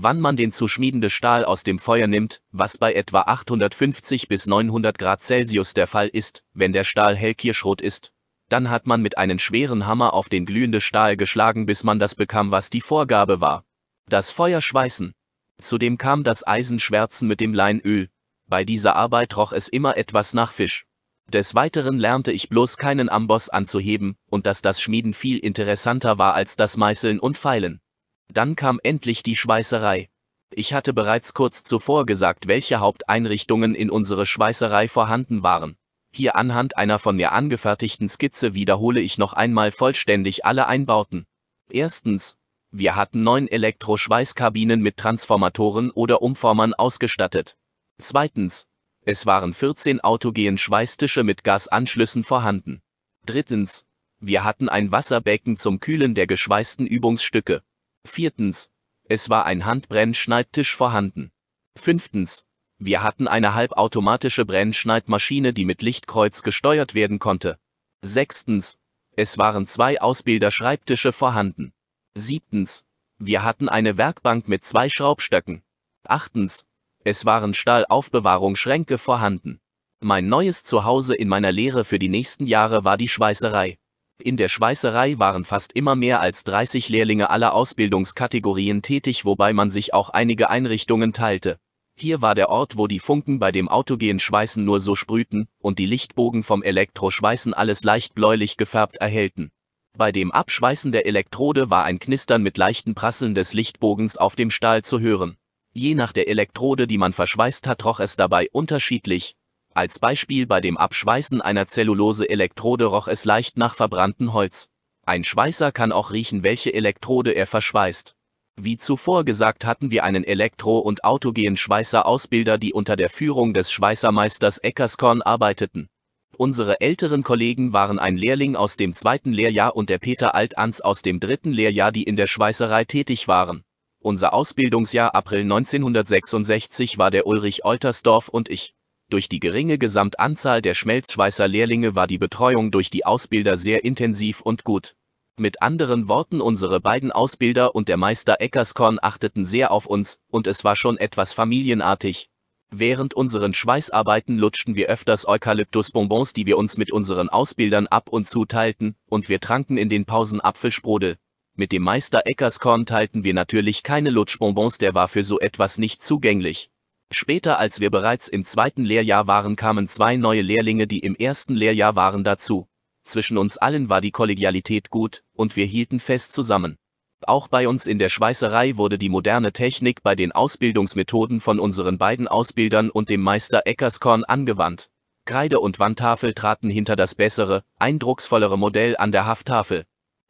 wann man den zu schmiedende Stahl aus dem Feuer nimmt, was bei etwa 850 bis 900 Grad Celsius der Fall ist, wenn der Stahl hellkirschrot ist, dann hat man mit einem schweren Hammer auf den glühende Stahl geschlagen, bis man das bekam, was die Vorgabe war. Das Feuer schweißen. Zudem kam das Eisenschwärzen mit dem Leinöl. Bei dieser Arbeit roch es immer etwas nach Fisch. Des Weiteren lernte ich bloß keinen Amboss anzuheben und dass das Schmieden viel interessanter war als das Meißeln und Feilen. Dann kam endlich die Schweißerei. Ich hatte bereits kurz zuvor gesagt, welche Haupteinrichtungen in unserer Schweißerei vorhanden waren. Hier anhand einer von mir angefertigten Skizze wiederhole ich noch einmal vollständig alle Einbauten. Erstens. Wir hatten neun Elektroschweißkabinen mit Transformatoren oder Umformern ausgestattet. Zweitens. Es waren 14 autogehen Schweißtische mit Gasanschlüssen vorhanden. Drittens. Wir hatten ein Wasserbecken zum Kühlen der geschweißten Übungsstücke. Viertens. Es war ein Handbrennschneidtisch vorhanden. Fünftens. Wir hatten eine halbautomatische Brennschneidmaschine, die mit Lichtkreuz gesteuert werden konnte. Sechstens. Es waren zwei Ausbilderschreibtische vorhanden. Siebtens. Wir hatten eine Werkbank mit zwei Schraubstöcken. Achtens. Es waren Stahlaufbewahrungsschränke vorhanden. Mein neues Zuhause in meiner Lehre für die nächsten Jahre war die Schweißerei. In der Schweißerei waren fast immer mehr als 30 Lehrlinge aller Ausbildungskategorien tätig, wobei man sich auch einige Einrichtungen teilte. Hier war der Ort, wo die Funken bei dem autogenen Schweißen nur so sprühten und die Lichtbogen vom Elektroschweißen alles leicht bläulich gefärbt erhellten. Bei dem Abschweißen der Elektrode war ein Knistern mit leichten Prasseln des Lichtbogens auf dem Stahl zu hören. Je nach der Elektrode, die man verschweißt hat, roch es dabei unterschiedlich, als Beispiel bei dem Abschweißen einer Zellulose-Elektrode roch es leicht nach verbranntem Holz. Ein Schweißer kann auch riechen, welche Elektrode er verschweißt. Wie zuvor gesagt hatten wir einen Elektro- und autogenen Schweißer-Ausbilder, die unter der Führung des Schweißermeisters Eckerskorn arbeiteten. Unsere älteren Kollegen waren ein Lehrling aus dem zweiten Lehrjahr und der Peter Altans aus dem dritten Lehrjahr, die in der Schweißerei tätig waren. Unser Ausbildungsjahr April 1966 war der Ulrich Oltersdorf und ich. Durch die geringe Gesamtanzahl der Schmelzschweißer Lehrlinge war die Betreuung durch die Ausbilder sehr intensiv und gut. Mit anderen Worten, unsere beiden Ausbilder und der Meister Eckerskorn achteten sehr auf uns, und es war schon etwas familienartig. Während unseren Schweißarbeiten lutschten wir öfters Eukalyptusbonbons, die wir uns mit unseren Ausbildern ab und zu teilten, und wir tranken in den Pausen Apfelsprudel. Mit dem Meister Eckerskorn teilten wir natürlich keine Lutschbonbons, der war für so etwas nicht zugänglich. Später als wir bereits im zweiten Lehrjahr waren, kamen zwei neue Lehrlinge, die im ersten Lehrjahr waren, dazu. Zwischen uns allen war die Kollegialität gut, und wir hielten fest zusammen. Auch bei uns in der Schweißerei wurde die moderne Technik bei den Ausbildungsmethoden von unseren beiden Ausbildern und dem Meister Eckerskorn angewandt. Kreide und Wandtafel traten hinter das bessere, eindrucksvollere Modell an der Hafttafel.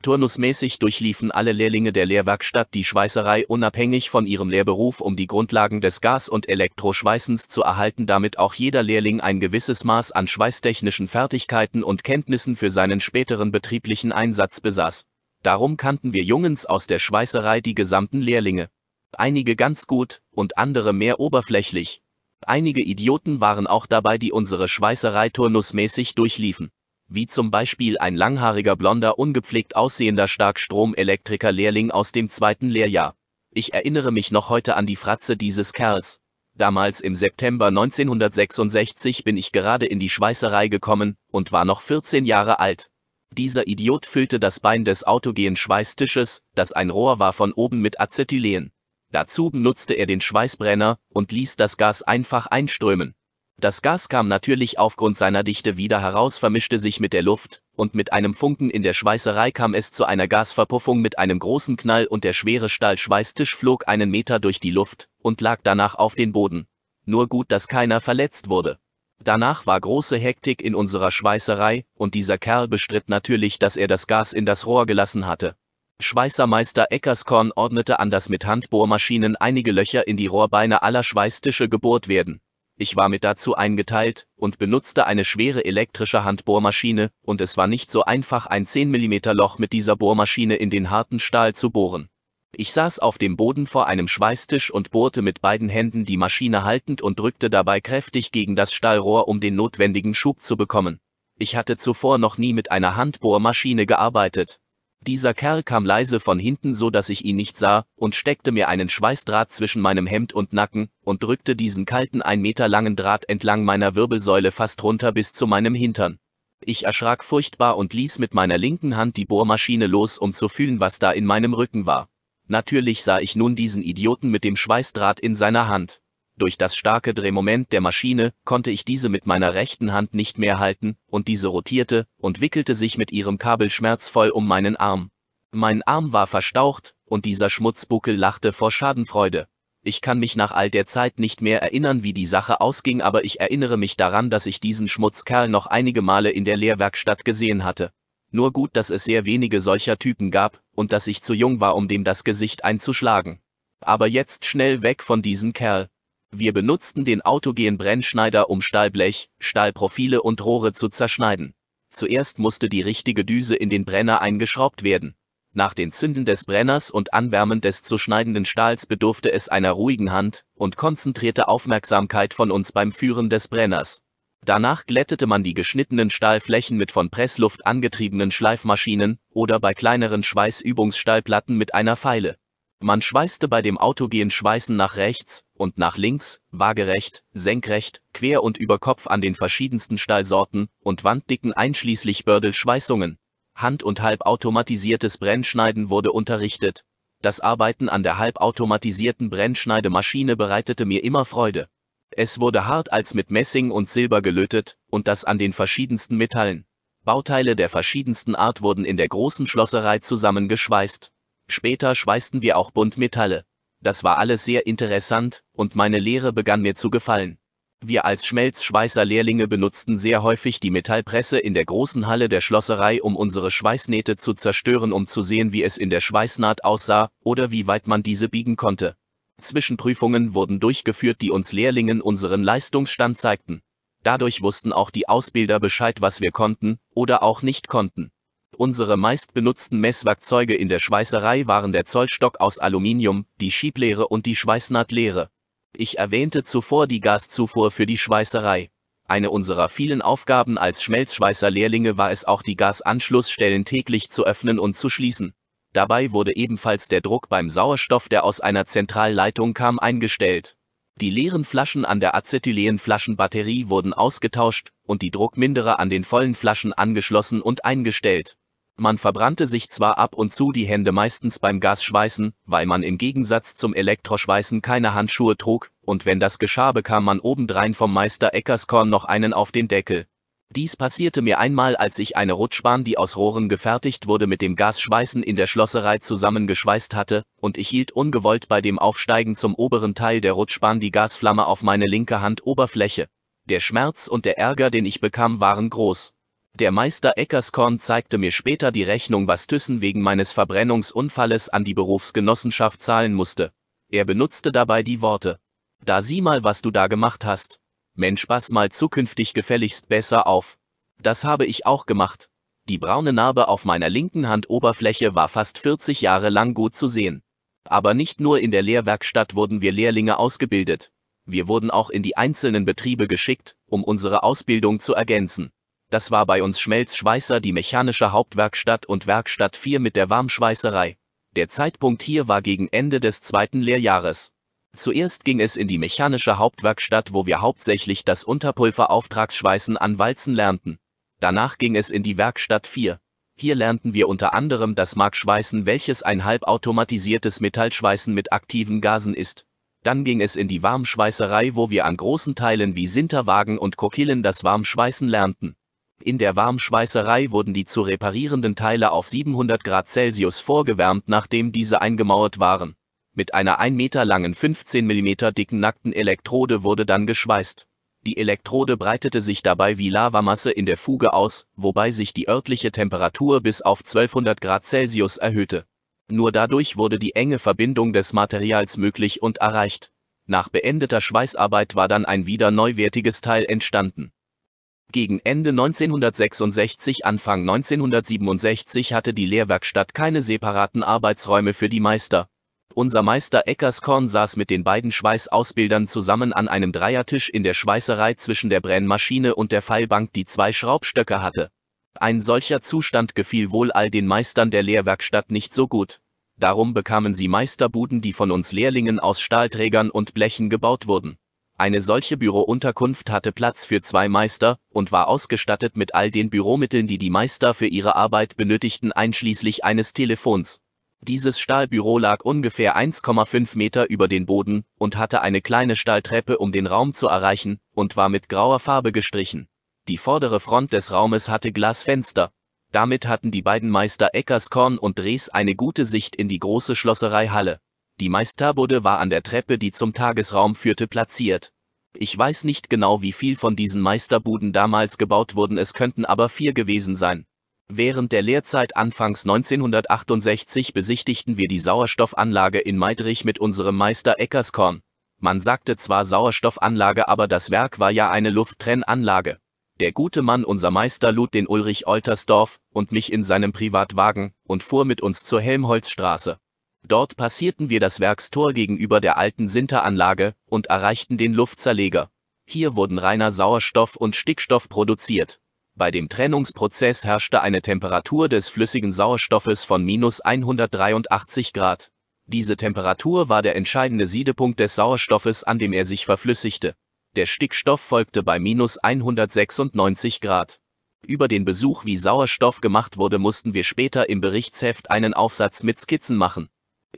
Turnusmäßig durchliefen alle Lehrlinge der Lehrwerkstatt die Schweißerei unabhängig von ihrem Lehrberuf, um die Grundlagen des Gas- und Elektroschweißens zu erhalten, damit auch jeder Lehrling ein gewisses Maß an schweißtechnischen Fertigkeiten und Kenntnissen für seinen späteren betrieblichen Einsatz besaß. Darum kannten wir Jungens aus der Schweißerei die gesamten Lehrlinge. Einige ganz gut und andere mehr oberflächlich. Einige Idioten waren auch dabei, die unsere Schweißerei turnusmäßig durchliefen wie zum Beispiel ein langhaariger blonder ungepflegt aussehender Starkstromelektriker-Lehrling aus dem zweiten Lehrjahr. Ich erinnere mich noch heute an die Fratze dieses Kerls. Damals im September 1966 bin ich gerade in die Schweißerei gekommen und war noch 14 Jahre alt. Dieser Idiot füllte das Bein des autogenen Schweißtisches, das ein Rohr war von oben mit Acetylen. Dazu benutzte er den Schweißbrenner und ließ das Gas einfach einströmen. Das Gas kam natürlich aufgrund seiner Dichte wieder heraus, vermischte sich mit der Luft, und mit einem Funken in der Schweißerei kam es zu einer Gasverpuffung mit einem großen Knall und der schwere Stahlschweißtisch flog einen Meter durch die Luft und lag danach auf den Boden. Nur gut, dass keiner verletzt wurde. Danach war große Hektik in unserer Schweißerei, und dieser Kerl bestritt natürlich, dass er das Gas in das Rohr gelassen hatte. Schweißermeister Eckerskorn ordnete an, dass mit Handbohrmaschinen einige Löcher in die Rohrbeine aller Schweißtische gebohrt werden. Ich war mit dazu eingeteilt und benutzte eine schwere elektrische Handbohrmaschine, und es war nicht so einfach, ein 10 mm Loch mit dieser Bohrmaschine in den harten Stahl zu bohren. Ich saß auf dem Boden vor einem Schweißtisch und bohrte mit beiden Händen die Maschine haltend und drückte dabei kräftig gegen das Stahlrohr, um den notwendigen Schub zu bekommen. Ich hatte zuvor noch nie mit einer Handbohrmaschine gearbeitet dieser Kerl kam leise von hinten, so dass ich ihn nicht sah, und steckte mir einen Schweißdraht zwischen meinem Hemd und Nacken und drückte diesen kalten ein Meter langen Draht entlang meiner Wirbelsäule fast runter bis zu meinem Hintern. Ich erschrak furchtbar und ließ mit meiner linken Hand die Bohrmaschine los, um zu fühlen, was da in meinem Rücken war. Natürlich sah ich nun diesen Idioten mit dem Schweißdraht in seiner Hand. Durch das starke Drehmoment der Maschine konnte ich diese mit meiner rechten Hand nicht mehr halten, und diese rotierte und wickelte sich mit ihrem Kabel schmerzvoll um meinen Arm. Mein Arm war verstaucht, und dieser Schmutzbuckel lachte vor Schadenfreude. Ich kann mich nach all der Zeit nicht mehr erinnern, wie die Sache ausging, aber ich erinnere mich daran, dass ich diesen Schmutzkerl noch einige Male in der Lehrwerkstatt gesehen hatte. Nur gut, dass es sehr wenige solcher Typen gab, und dass ich zu jung war, um dem das Gesicht einzuschlagen. Aber jetzt schnell weg von diesem Kerl. Wir benutzten den autogen Brennschneider, um Stahlblech, Stahlprofile und Rohre zu zerschneiden. Zuerst musste die richtige Düse in den Brenner eingeschraubt werden. Nach den Zünden des Brenners und Anwärmen des zu schneidenden Stahls bedurfte es einer ruhigen Hand und konzentrierte Aufmerksamkeit von uns beim Führen des Brenners. Danach glättete man die geschnittenen Stahlflächen mit von Pressluft angetriebenen Schleifmaschinen oder bei kleineren Schweißübungsstahlplatten mit einer Feile. Man schweißte bei dem autogen Schweißen nach rechts, und nach links, waagerecht, senkrecht, quer und über Kopf an den verschiedensten Stallsorten und Wanddicken einschließlich Bördelschweißungen. Hand- und halbautomatisiertes Brennschneiden wurde unterrichtet. Das Arbeiten an der halbautomatisierten Brennschneidemaschine bereitete mir immer Freude. Es wurde hart als mit Messing und Silber gelötet, und das an den verschiedensten Metallen. Bauteile der verschiedensten Art wurden in der großen Schlosserei zusammengeschweißt. Später schweißten wir auch Buntmetalle. Das war alles sehr interessant, und meine Lehre begann mir zu gefallen. Wir als Schmelzschweißer Lehrlinge benutzten sehr häufig die Metallpresse in der großen Halle der Schlosserei, um unsere Schweißnähte zu zerstören, um zu sehen, wie es in der Schweißnaht aussah oder wie weit man diese biegen konnte. Zwischenprüfungen wurden durchgeführt, die uns Lehrlingen unseren Leistungsstand zeigten. Dadurch wussten auch die Ausbilder Bescheid, was wir konnten oder auch nicht konnten. Unsere meistbenutzten Messwerkzeuge in der Schweißerei waren der Zollstock aus Aluminium, die Schieblehre und die Schweißnahtlehre. Ich erwähnte zuvor die Gaszufuhr für die Schweißerei. Eine unserer vielen Aufgaben als Schmelzschweißerlehrlinge war es auch, die Gasanschlussstellen täglich zu öffnen und zu schließen. Dabei wurde ebenfalls der Druck beim Sauerstoff, der aus einer Zentralleitung kam, eingestellt. Die leeren Flaschen an der Acetylenflaschenbatterie wurden ausgetauscht und die Druckminderer an den vollen Flaschen angeschlossen und eingestellt. Man verbrannte sich zwar ab und zu die Hände meistens beim Gasschweißen, weil man im Gegensatz zum Elektroschweißen keine Handschuhe trug, und wenn das geschah bekam man obendrein vom Meister Eckerskorn noch einen auf den Deckel. Dies passierte mir einmal, als ich eine Rutschbahn, die aus Rohren gefertigt wurde, mit dem Gasschweißen in der Schlosserei zusammengeschweißt hatte, und ich hielt ungewollt bei dem Aufsteigen zum oberen Teil der Rutschbahn die Gasflamme auf meine linke Handoberfläche. Der Schmerz und der Ärger, den ich bekam, waren groß. Der Meister Eckerskorn zeigte mir später die Rechnung, was Thyssen wegen meines Verbrennungsunfalles an die Berufsgenossenschaft zahlen musste. Er benutzte dabei die Worte. Da sieh mal, was du da gemacht hast. Mensch, pass mal zukünftig gefälligst besser auf. Das habe ich auch gemacht. Die braune Narbe auf meiner linken Handoberfläche war fast 40 Jahre lang gut zu sehen. Aber nicht nur in der Lehrwerkstatt wurden wir Lehrlinge ausgebildet. Wir wurden auch in die einzelnen Betriebe geschickt, um unsere Ausbildung zu ergänzen. Das war bei uns Schmelzschweißer die mechanische Hauptwerkstatt und Werkstatt 4 mit der Warmschweißerei. Der Zeitpunkt hier war gegen Ende des zweiten Lehrjahres. Zuerst ging es in die mechanische Hauptwerkstatt, wo wir hauptsächlich das Unterpulverauftragsschweißen an Walzen lernten. Danach ging es in die Werkstatt 4. Hier lernten wir unter anderem das Markschweißen, welches ein halbautomatisiertes Metallschweißen mit aktiven Gasen ist. Dann ging es in die Warmschweißerei, wo wir an großen Teilen wie Sinterwagen und Kokillen das Warmschweißen lernten. In der Warmschweißerei wurden die zu reparierenden Teile auf 700 Grad Celsius vorgewärmt, nachdem diese eingemauert waren. Mit einer 1 Meter langen 15 mm dicken nackten Elektrode wurde dann geschweißt. Die Elektrode breitete sich dabei wie Lavamasse in der Fuge aus, wobei sich die örtliche Temperatur bis auf 1200 Grad Celsius erhöhte. Nur dadurch wurde die enge Verbindung des Materials möglich und erreicht. Nach beendeter Schweißarbeit war dann ein wieder neuwertiges Teil entstanden. Gegen Ende 1966, Anfang 1967 hatte die Lehrwerkstatt keine separaten Arbeitsräume für die Meister. Unser Meister Eckerskorn saß mit den beiden Schweißausbildern zusammen an einem Dreiertisch in der Schweißerei zwischen der Brennmaschine und der Pfeilbank, die zwei Schraubstöcke hatte. Ein solcher Zustand gefiel wohl all den Meistern der Lehrwerkstatt nicht so gut. Darum bekamen sie Meisterbuden, die von uns Lehrlingen aus Stahlträgern und Blechen gebaut wurden. Eine solche Bürounterkunft hatte Platz für zwei Meister und war ausgestattet mit all den Büromitteln, die die Meister für ihre Arbeit benötigten, einschließlich eines Telefons. Dieses Stahlbüro lag ungefähr 1,5 Meter über den Boden und hatte eine kleine Stahltreppe, um den Raum zu erreichen, und war mit grauer Farbe gestrichen. Die vordere Front des Raumes hatte Glasfenster. Damit hatten die beiden Meister Eckerskorn und Drees eine gute Sicht in die große Schlosserei Halle. Die Meisterbude war an der Treppe, die zum Tagesraum führte, platziert. Ich weiß nicht genau, wie viel von diesen Meisterbuden damals gebaut wurden, es könnten aber vier gewesen sein. Während der Lehrzeit anfangs 1968 besichtigten wir die Sauerstoffanlage in Meidrich mit unserem Meister Eckerskorn. Man sagte zwar Sauerstoffanlage, aber das Werk war ja eine Lufttrennanlage. Der gute Mann, unser Meister, lud den Ulrich Oltersdorf und mich in seinem Privatwagen und fuhr mit uns zur Helmholtzstraße. Dort passierten wir das Werkstor gegenüber der alten Sinteranlage und erreichten den Luftzerleger. Hier wurden reiner Sauerstoff und Stickstoff produziert. Bei dem Trennungsprozess herrschte eine Temperatur des flüssigen Sauerstoffes von minus 183 Grad. Diese Temperatur war der entscheidende Siedepunkt des Sauerstoffes, an dem er sich verflüssigte. Der Stickstoff folgte bei minus 196 Grad. Über den Besuch, wie Sauerstoff gemacht wurde, mussten wir später im Berichtsheft einen Aufsatz mit Skizzen machen.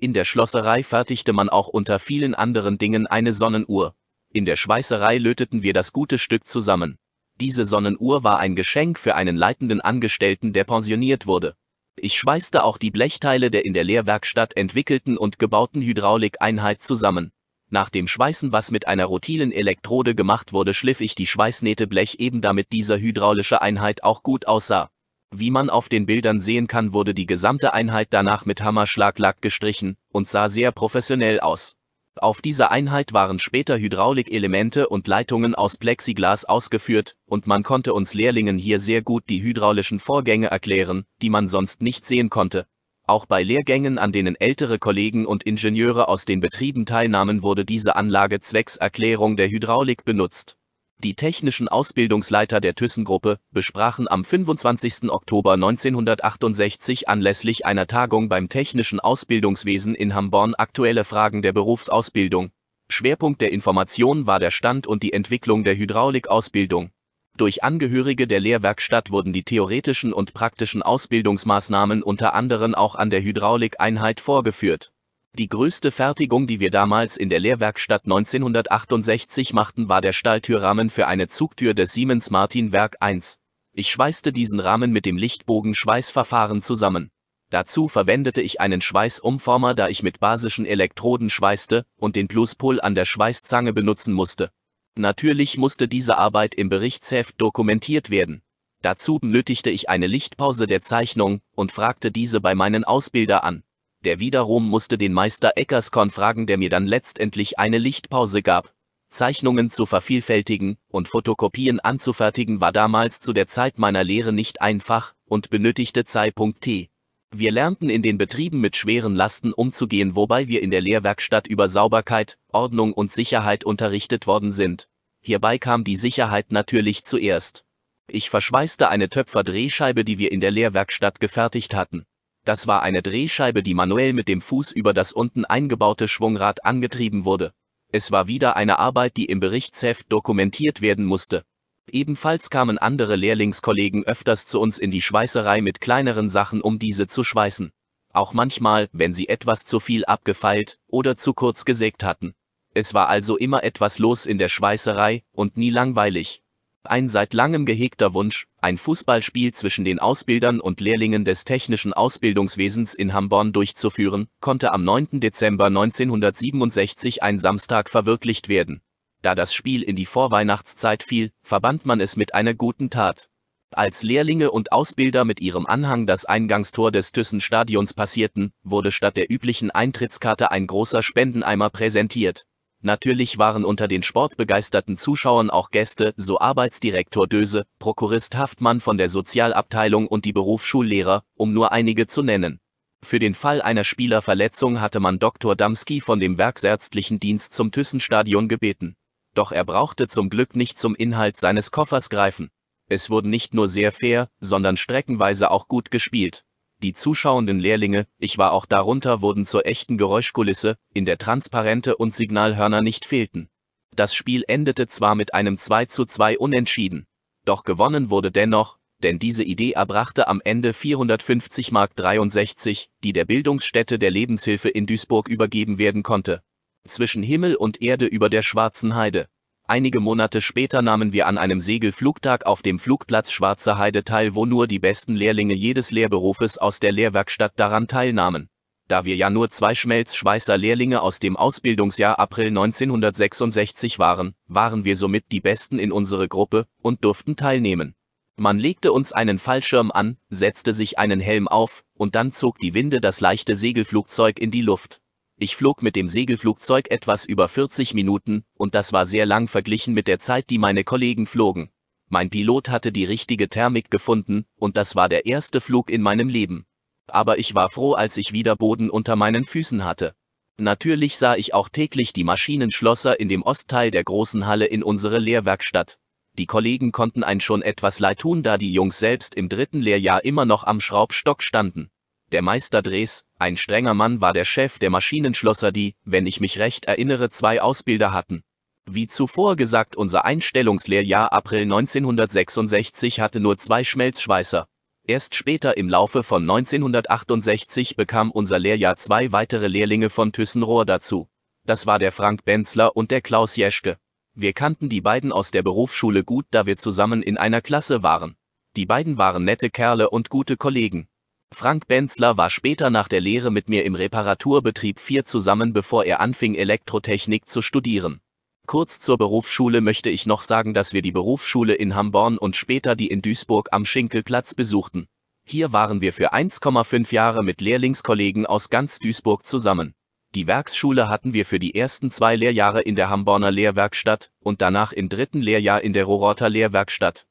In der Schlosserei fertigte man auch unter vielen anderen Dingen eine Sonnenuhr. In der Schweißerei löteten wir das gute Stück zusammen. Diese Sonnenuhr war ein Geschenk für einen leitenden Angestellten, der pensioniert wurde. Ich schweißte auch die Blechteile der in der Lehrwerkstatt entwickelten und gebauten Hydraulikeinheit zusammen. Nach dem Schweißen, was mit einer rotilen Elektrode gemacht wurde, schliff ich die Schweißnähte Blech eben damit dieser hydraulische Einheit auch gut aussah. Wie man auf den Bildern sehen kann, wurde die gesamte Einheit danach mit Hammerschlaglack gestrichen und sah sehr professionell aus. Auf dieser Einheit waren später Hydraulikelemente und Leitungen aus Plexiglas ausgeführt, und man konnte uns Lehrlingen hier sehr gut die hydraulischen Vorgänge erklären, die man sonst nicht sehen konnte. Auch bei Lehrgängen, an denen ältere Kollegen und Ingenieure aus den Betrieben teilnahmen, wurde diese Anlage zwecks Erklärung der Hydraulik benutzt. Die technischen Ausbildungsleiter der Thyssen-Gruppe besprachen am 25. Oktober 1968 anlässlich einer Tagung beim Technischen Ausbildungswesen in Hamborn aktuelle Fragen der Berufsausbildung. Schwerpunkt der Information war der Stand und die Entwicklung der Hydraulikausbildung. Durch Angehörige der Lehrwerkstatt wurden die theoretischen und praktischen Ausbildungsmaßnahmen unter anderem auch an der Hydraulikeinheit vorgeführt die größte Fertigung, die wir damals in der Lehrwerkstatt 1968 machten, war der Stahltürrahmen für eine Zugtür des Siemens Martin Werk 1. Ich schweißte diesen Rahmen mit dem Lichtbogenschweißverfahren zusammen. Dazu verwendete ich einen Schweißumformer, da ich mit basischen Elektroden schweißte und den Pluspol an der Schweißzange benutzen musste. Natürlich musste diese Arbeit im Berichtsheft dokumentiert werden. Dazu benötigte ich eine Lichtpause der Zeichnung und fragte diese bei meinen Ausbilder an. Der wiederum musste den Meister Eckerskorn fragen, der mir dann letztendlich eine Lichtpause gab. Zeichnungen zu vervielfältigen und Fotokopien anzufertigen war damals zu der Zeit meiner Lehre nicht einfach und benötigte Zeit.t. Wir lernten in den Betrieben mit schweren Lasten umzugehen, wobei wir in der Lehrwerkstatt über Sauberkeit, Ordnung und Sicherheit unterrichtet worden sind. Hierbei kam die Sicherheit natürlich zuerst. Ich verschweißte eine Töpferdrehscheibe, die wir in der Lehrwerkstatt gefertigt hatten. Das war eine Drehscheibe, die manuell mit dem Fuß über das unten eingebaute Schwungrad angetrieben wurde. Es war wieder eine Arbeit, die im Berichtsheft dokumentiert werden musste. Ebenfalls kamen andere Lehrlingskollegen öfters zu uns in die Schweißerei mit kleineren Sachen, um diese zu schweißen. Auch manchmal, wenn sie etwas zu viel abgefeilt oder zu kurz gesägt hatten. Es war also immer etwas los in der Schweißerei und nie langweilig. Ein seit langem gehegter Wunsch, ein Fußballspiel zwischen den Ausbildern und Lehrlingen des technischen Ausbildungswesens in Hamborn durchzuführen, konnte am 9. Dezember 1967 ein Samstag verwirklicht werden. Da das Spiel in die Vorweihnachtszeit fiel, verband man es mit einer guten Tat. Als Lehrlinge und Ausbilder mit ihrem Anhang das Eingangstor des Thyssen-Stadions passierten, wurde statt der üblichen Eintrittskarte ein großer Spendeneimer präsentiert. Natürlich waren unter den sportbegeisterten Zuschauern auch Gäste, so Arbeitsdirektor Döse, Prokurist Haftmann von der Sozialabteilung und die Berufsschullehrer, um nur einige zu nennen. Für den Fall einer Spielerverletzung hatte man Dr. Damski von dem Werksärztlichen Dienst zum Thyssenstadion gebeten. Doch er brauchte zum Glück nicht zum Inhalt seines Koffers greifen. Es wurden nicht nur sehr fair, sondern streckenweise auch gut gespielt. Die zuschauenden Lehrlinge, ich war auch darunter, wurden zur echten Geräuschkulisse, in der Transparente und Signalhörner nicht fehlten. Das Spiel endete zwar mit einem 2 zu 2 unentschieden, doch gewonnen wurde dennoch, denn diese Idee erbrachte am Ende 450 Mark 63, die der Bildungsstätte der Lebenshilfe in Duisburg übergeben werden konnte. Zwischen Himmel und Erde über der Schwarzen Heide. Einige Monate später nahmen wir an einem Segelflugtag auf dem Flugplatz Schwarze Heide teil, wo nur die besten Lehrlinge jedes Lehrberufes aus der Lehrwerkstatt daran teilnahmen. Da wir ja nur zwei Schmelzschweißer Lehrlinge aus dem Ausbildungsjahr April 1966 waren, waren wir somit die Besten in unsere Gruppe und durften teilnehmen. Man legte uns einen Fallschirm an, setzte sich einen Helm auf, und dann zog die Winde das leichte Segelflugzeug in die Luft. Ich flog mit dem Segelflugzeug etwas über 40 Minuten, und das war sehr lang verglichen mit der Zeit, die meine Kollegen flogen. Mein Pilot hatte die richtige Thermik gefunden, und das war der erste Flug in meinem Leben. Aber ich war froh, als ich wieder Boden unter meinen Füßen hatte. Natürlich sah ich auch täglich die Maschinenschlosser in dem Ostteil der großen Halle in unsere Lehrwerkstatt. Die Kollegen konnten ein schon etwas leid tun, da die Jungs selbst im dritten Lehrjahr immer noch am Schraubstock standen der Meister Drees, ein strenger Mann war der Chef der Maschinenschlosser, die, wenn ich mich recht erinnere, zwei Ausbilder hatten. Wie zuvor gesagt, unser Einstellungslehrjahr April 1966 hatte nur zwei Schmelzschweißer. Erst später im Laufe von 1968 bekam unser Lehrjahr zwei weitere Lehrlinge von ThyssenRohr dazu. Das war der Frank Benzler und der Klaus Jeschke. Wir kannten die beiden aus der Berufsschule gut, da wir zusammen in einer Klasse waren. Die beiden waren nette Kerle und gute Kollegen. Frank Benzler war später nach der Lehre mit mir im Reparaturbetrieb 4 zusammen, bevor er anfing Elektrotechnik zu studieren. Kurz zur Berufsschule möchte ich noch sagen, dass wir die Berufsschule in Hamborn und später die in Duisburg am Schinkelplatz besuchten. Hier waren wir für 1,5 Jahre mit Lehrlingskollegen aus ganz Duisburg zusammen. Die Werksschule hatten wir für die ersten zwei Lehrjahre in der Hamborner Lehrwerkstatt und danach im dritten Lehrjahr in der Rorotter Lehrwerkstatt.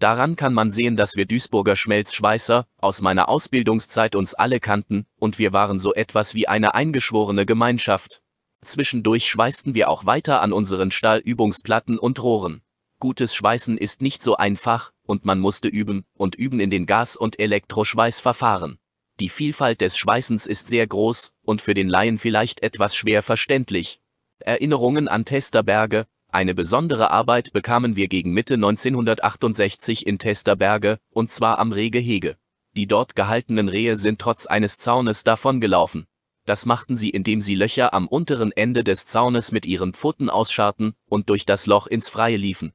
Daran kann man sehen, dass wir Duisburger Schmelzschweißer aus meiner Ausbildungszeit uns alle kannten, und wir waren so etwas wie eine eingeschworene Gemeinschaft. Zwischendurch schweißten wir auch weiter an unseren Stahlübungsplatten und Rohren. Gutes Schweißen ist nicht so einfach, und man musste üben und üben in den Gas- und Elektroschweißverfahren. Die Vielfalt des Schweißens ist sehr groß und für den Laien vielleicht etwas schwer verständlich. Erinnerungen an Testerberge, eine besondere Arbeit bekamen wir gegen Mitte 1968 in Testerberge, und zwar am Regehege. Die dort gehaltenen Rehe sind trotz eines Zaunes davongelaufen. Das machten sie, indem sie Löcher am unteren Ende des Zaunes mit ihren Pfoten ausscharten und durch das Loch ins Freie liefen.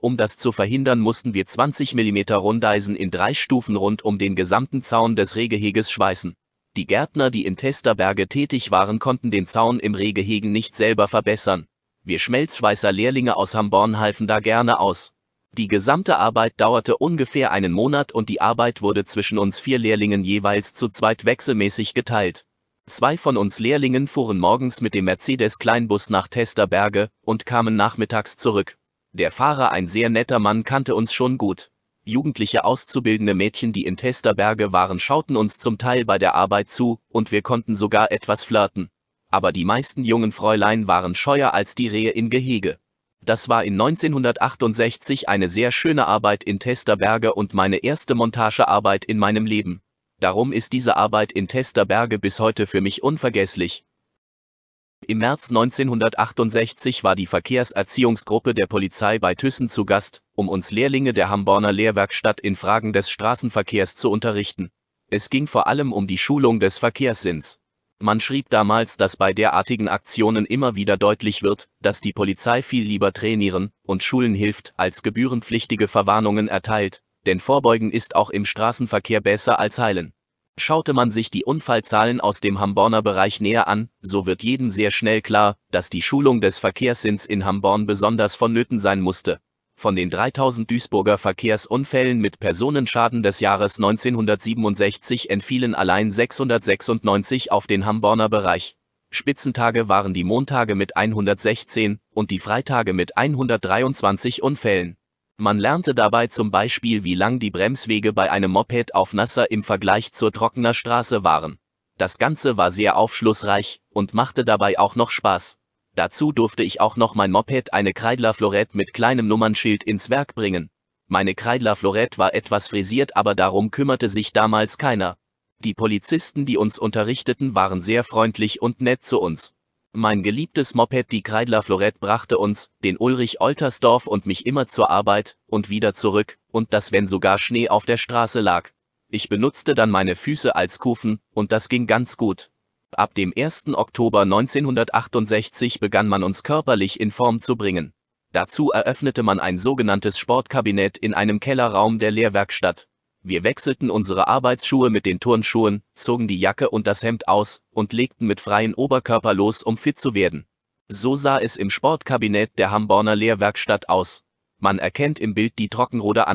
Um das zu verhindern, mussten wir 20 mm Rundeisen in drei Stufen rund um den gesamten Zaun des Regeheges schweißen. Die Gärtner, die in Testerberge tätig waren, konnten den Zaun im Regehegen nicht selber verbessern, wir Schmelzschweißer Lehrlinge aus Hamborn halfen da gerne aus. Die gesamte Arbeit dauerte ungefähr einen Monat und die Arbeit wurde zwischen uns vier Lehrlingen jeweils zu zweit wechselmäßig geteilt. Zwei von uns Lehrlingen fuhren morgens mit dem Mercedes-Kleinbus nach Testerberge und kamen nachmittags zurück. Der Fahrer, ein sehr netter Mann, kannte uns schon gut. Jugendliche auszubildende Mädchen, die in Testerberge waren, schauten uns zum Teil bei der Arbeit zu, und wir konnten sogar etwas flirten aber die meisten jungen Fräulein waren scheuer als die Rehe im Gehege. Das war in 1968 eine sehr schöne Arbeit in Testerberge und meine erste Montagearbeit in meinem Leben. Darum ist diese Arbeit in Testerberge bis heute für mich unvergesslich. Im März 1968 war die Verkehrserziehungsgruppe der Polizei bei Thyssen zu Gast, um uns Lehrlinge der Hamborner Lehrwerkstatt in Fragen des Straßenverkehrs zu unterrichten. Es ging vor allem um die Schulung des Verkehrssinns. Man schrieb damals, dass bei derartigen Aktionen immer wieder deutlich wird, dass die Polizei viel lieber trainieren und Schulen hilft, als gebührenpflichtige Verwarnungen erteilt, denn Vorbeugen ist auch im Straßenverkehr besser als heilen. Schaute man sich die Unfallzahlen aus dem Hamborner Bereich näher an, so wird jedem sehr schnell klar, dass die Schulung des Verkehrssinns in Hamborn besonders vonnöten sein musste. Von den 3000 Duisburger Verkehrsunfällen mit Personenschaden des Jahres 1967 entfielen allein 696 auf den Hamborner Bereich. Spitzentage waren die Montage mit 116 und die Freitage mit 123 Unfällen. Man lernte dabei zum Beispiel, wie lang die Bremswege bei einem Moped auf Nasser im Vergleich zur trockener Straße waren. Das Ganze war sehr aufschlussreich und machte dabei auch noch Spaß. Dazu durfte ich auch noch mein Moped eine Kreidler Florett mit kleinem Nummernschild ins Werk bringen. Meine Kreidler Florett war etwas frisiert, aber darum kümmerte sich damals keiner. Die Polizisten, die uns unterrichteten, waren sehr freundlich und nett zu uns. Mein geliebtes Moped, die Kreidler Florett, brachte uns, den Ulrich Oltersdorf und mich immer zur Arbeit und wieder zurück, und das, wenn sogar Schnee auf der Straße lag. Ich benutzte dann meine Füße als Kufen, und das ging ganz gut. Ab dem 1. Oktober 1968 begann man uns körperlich in Form zu bringen. Dazu eröffnete man ein sogenanntes Sportkabinett in einem Kellerraum der Lehrwerkstatt. Wir wechselten unsere Arbeitsschuhe mit den Turnschuhen, zogen die Jacke und das Hemd aus und legten mit freien Oberkörper los, um fit zu werden. So sah es im Sportkabinett der Hamborner Lehrwerkstatt aus. Man erkennt im Bild die Trockenroder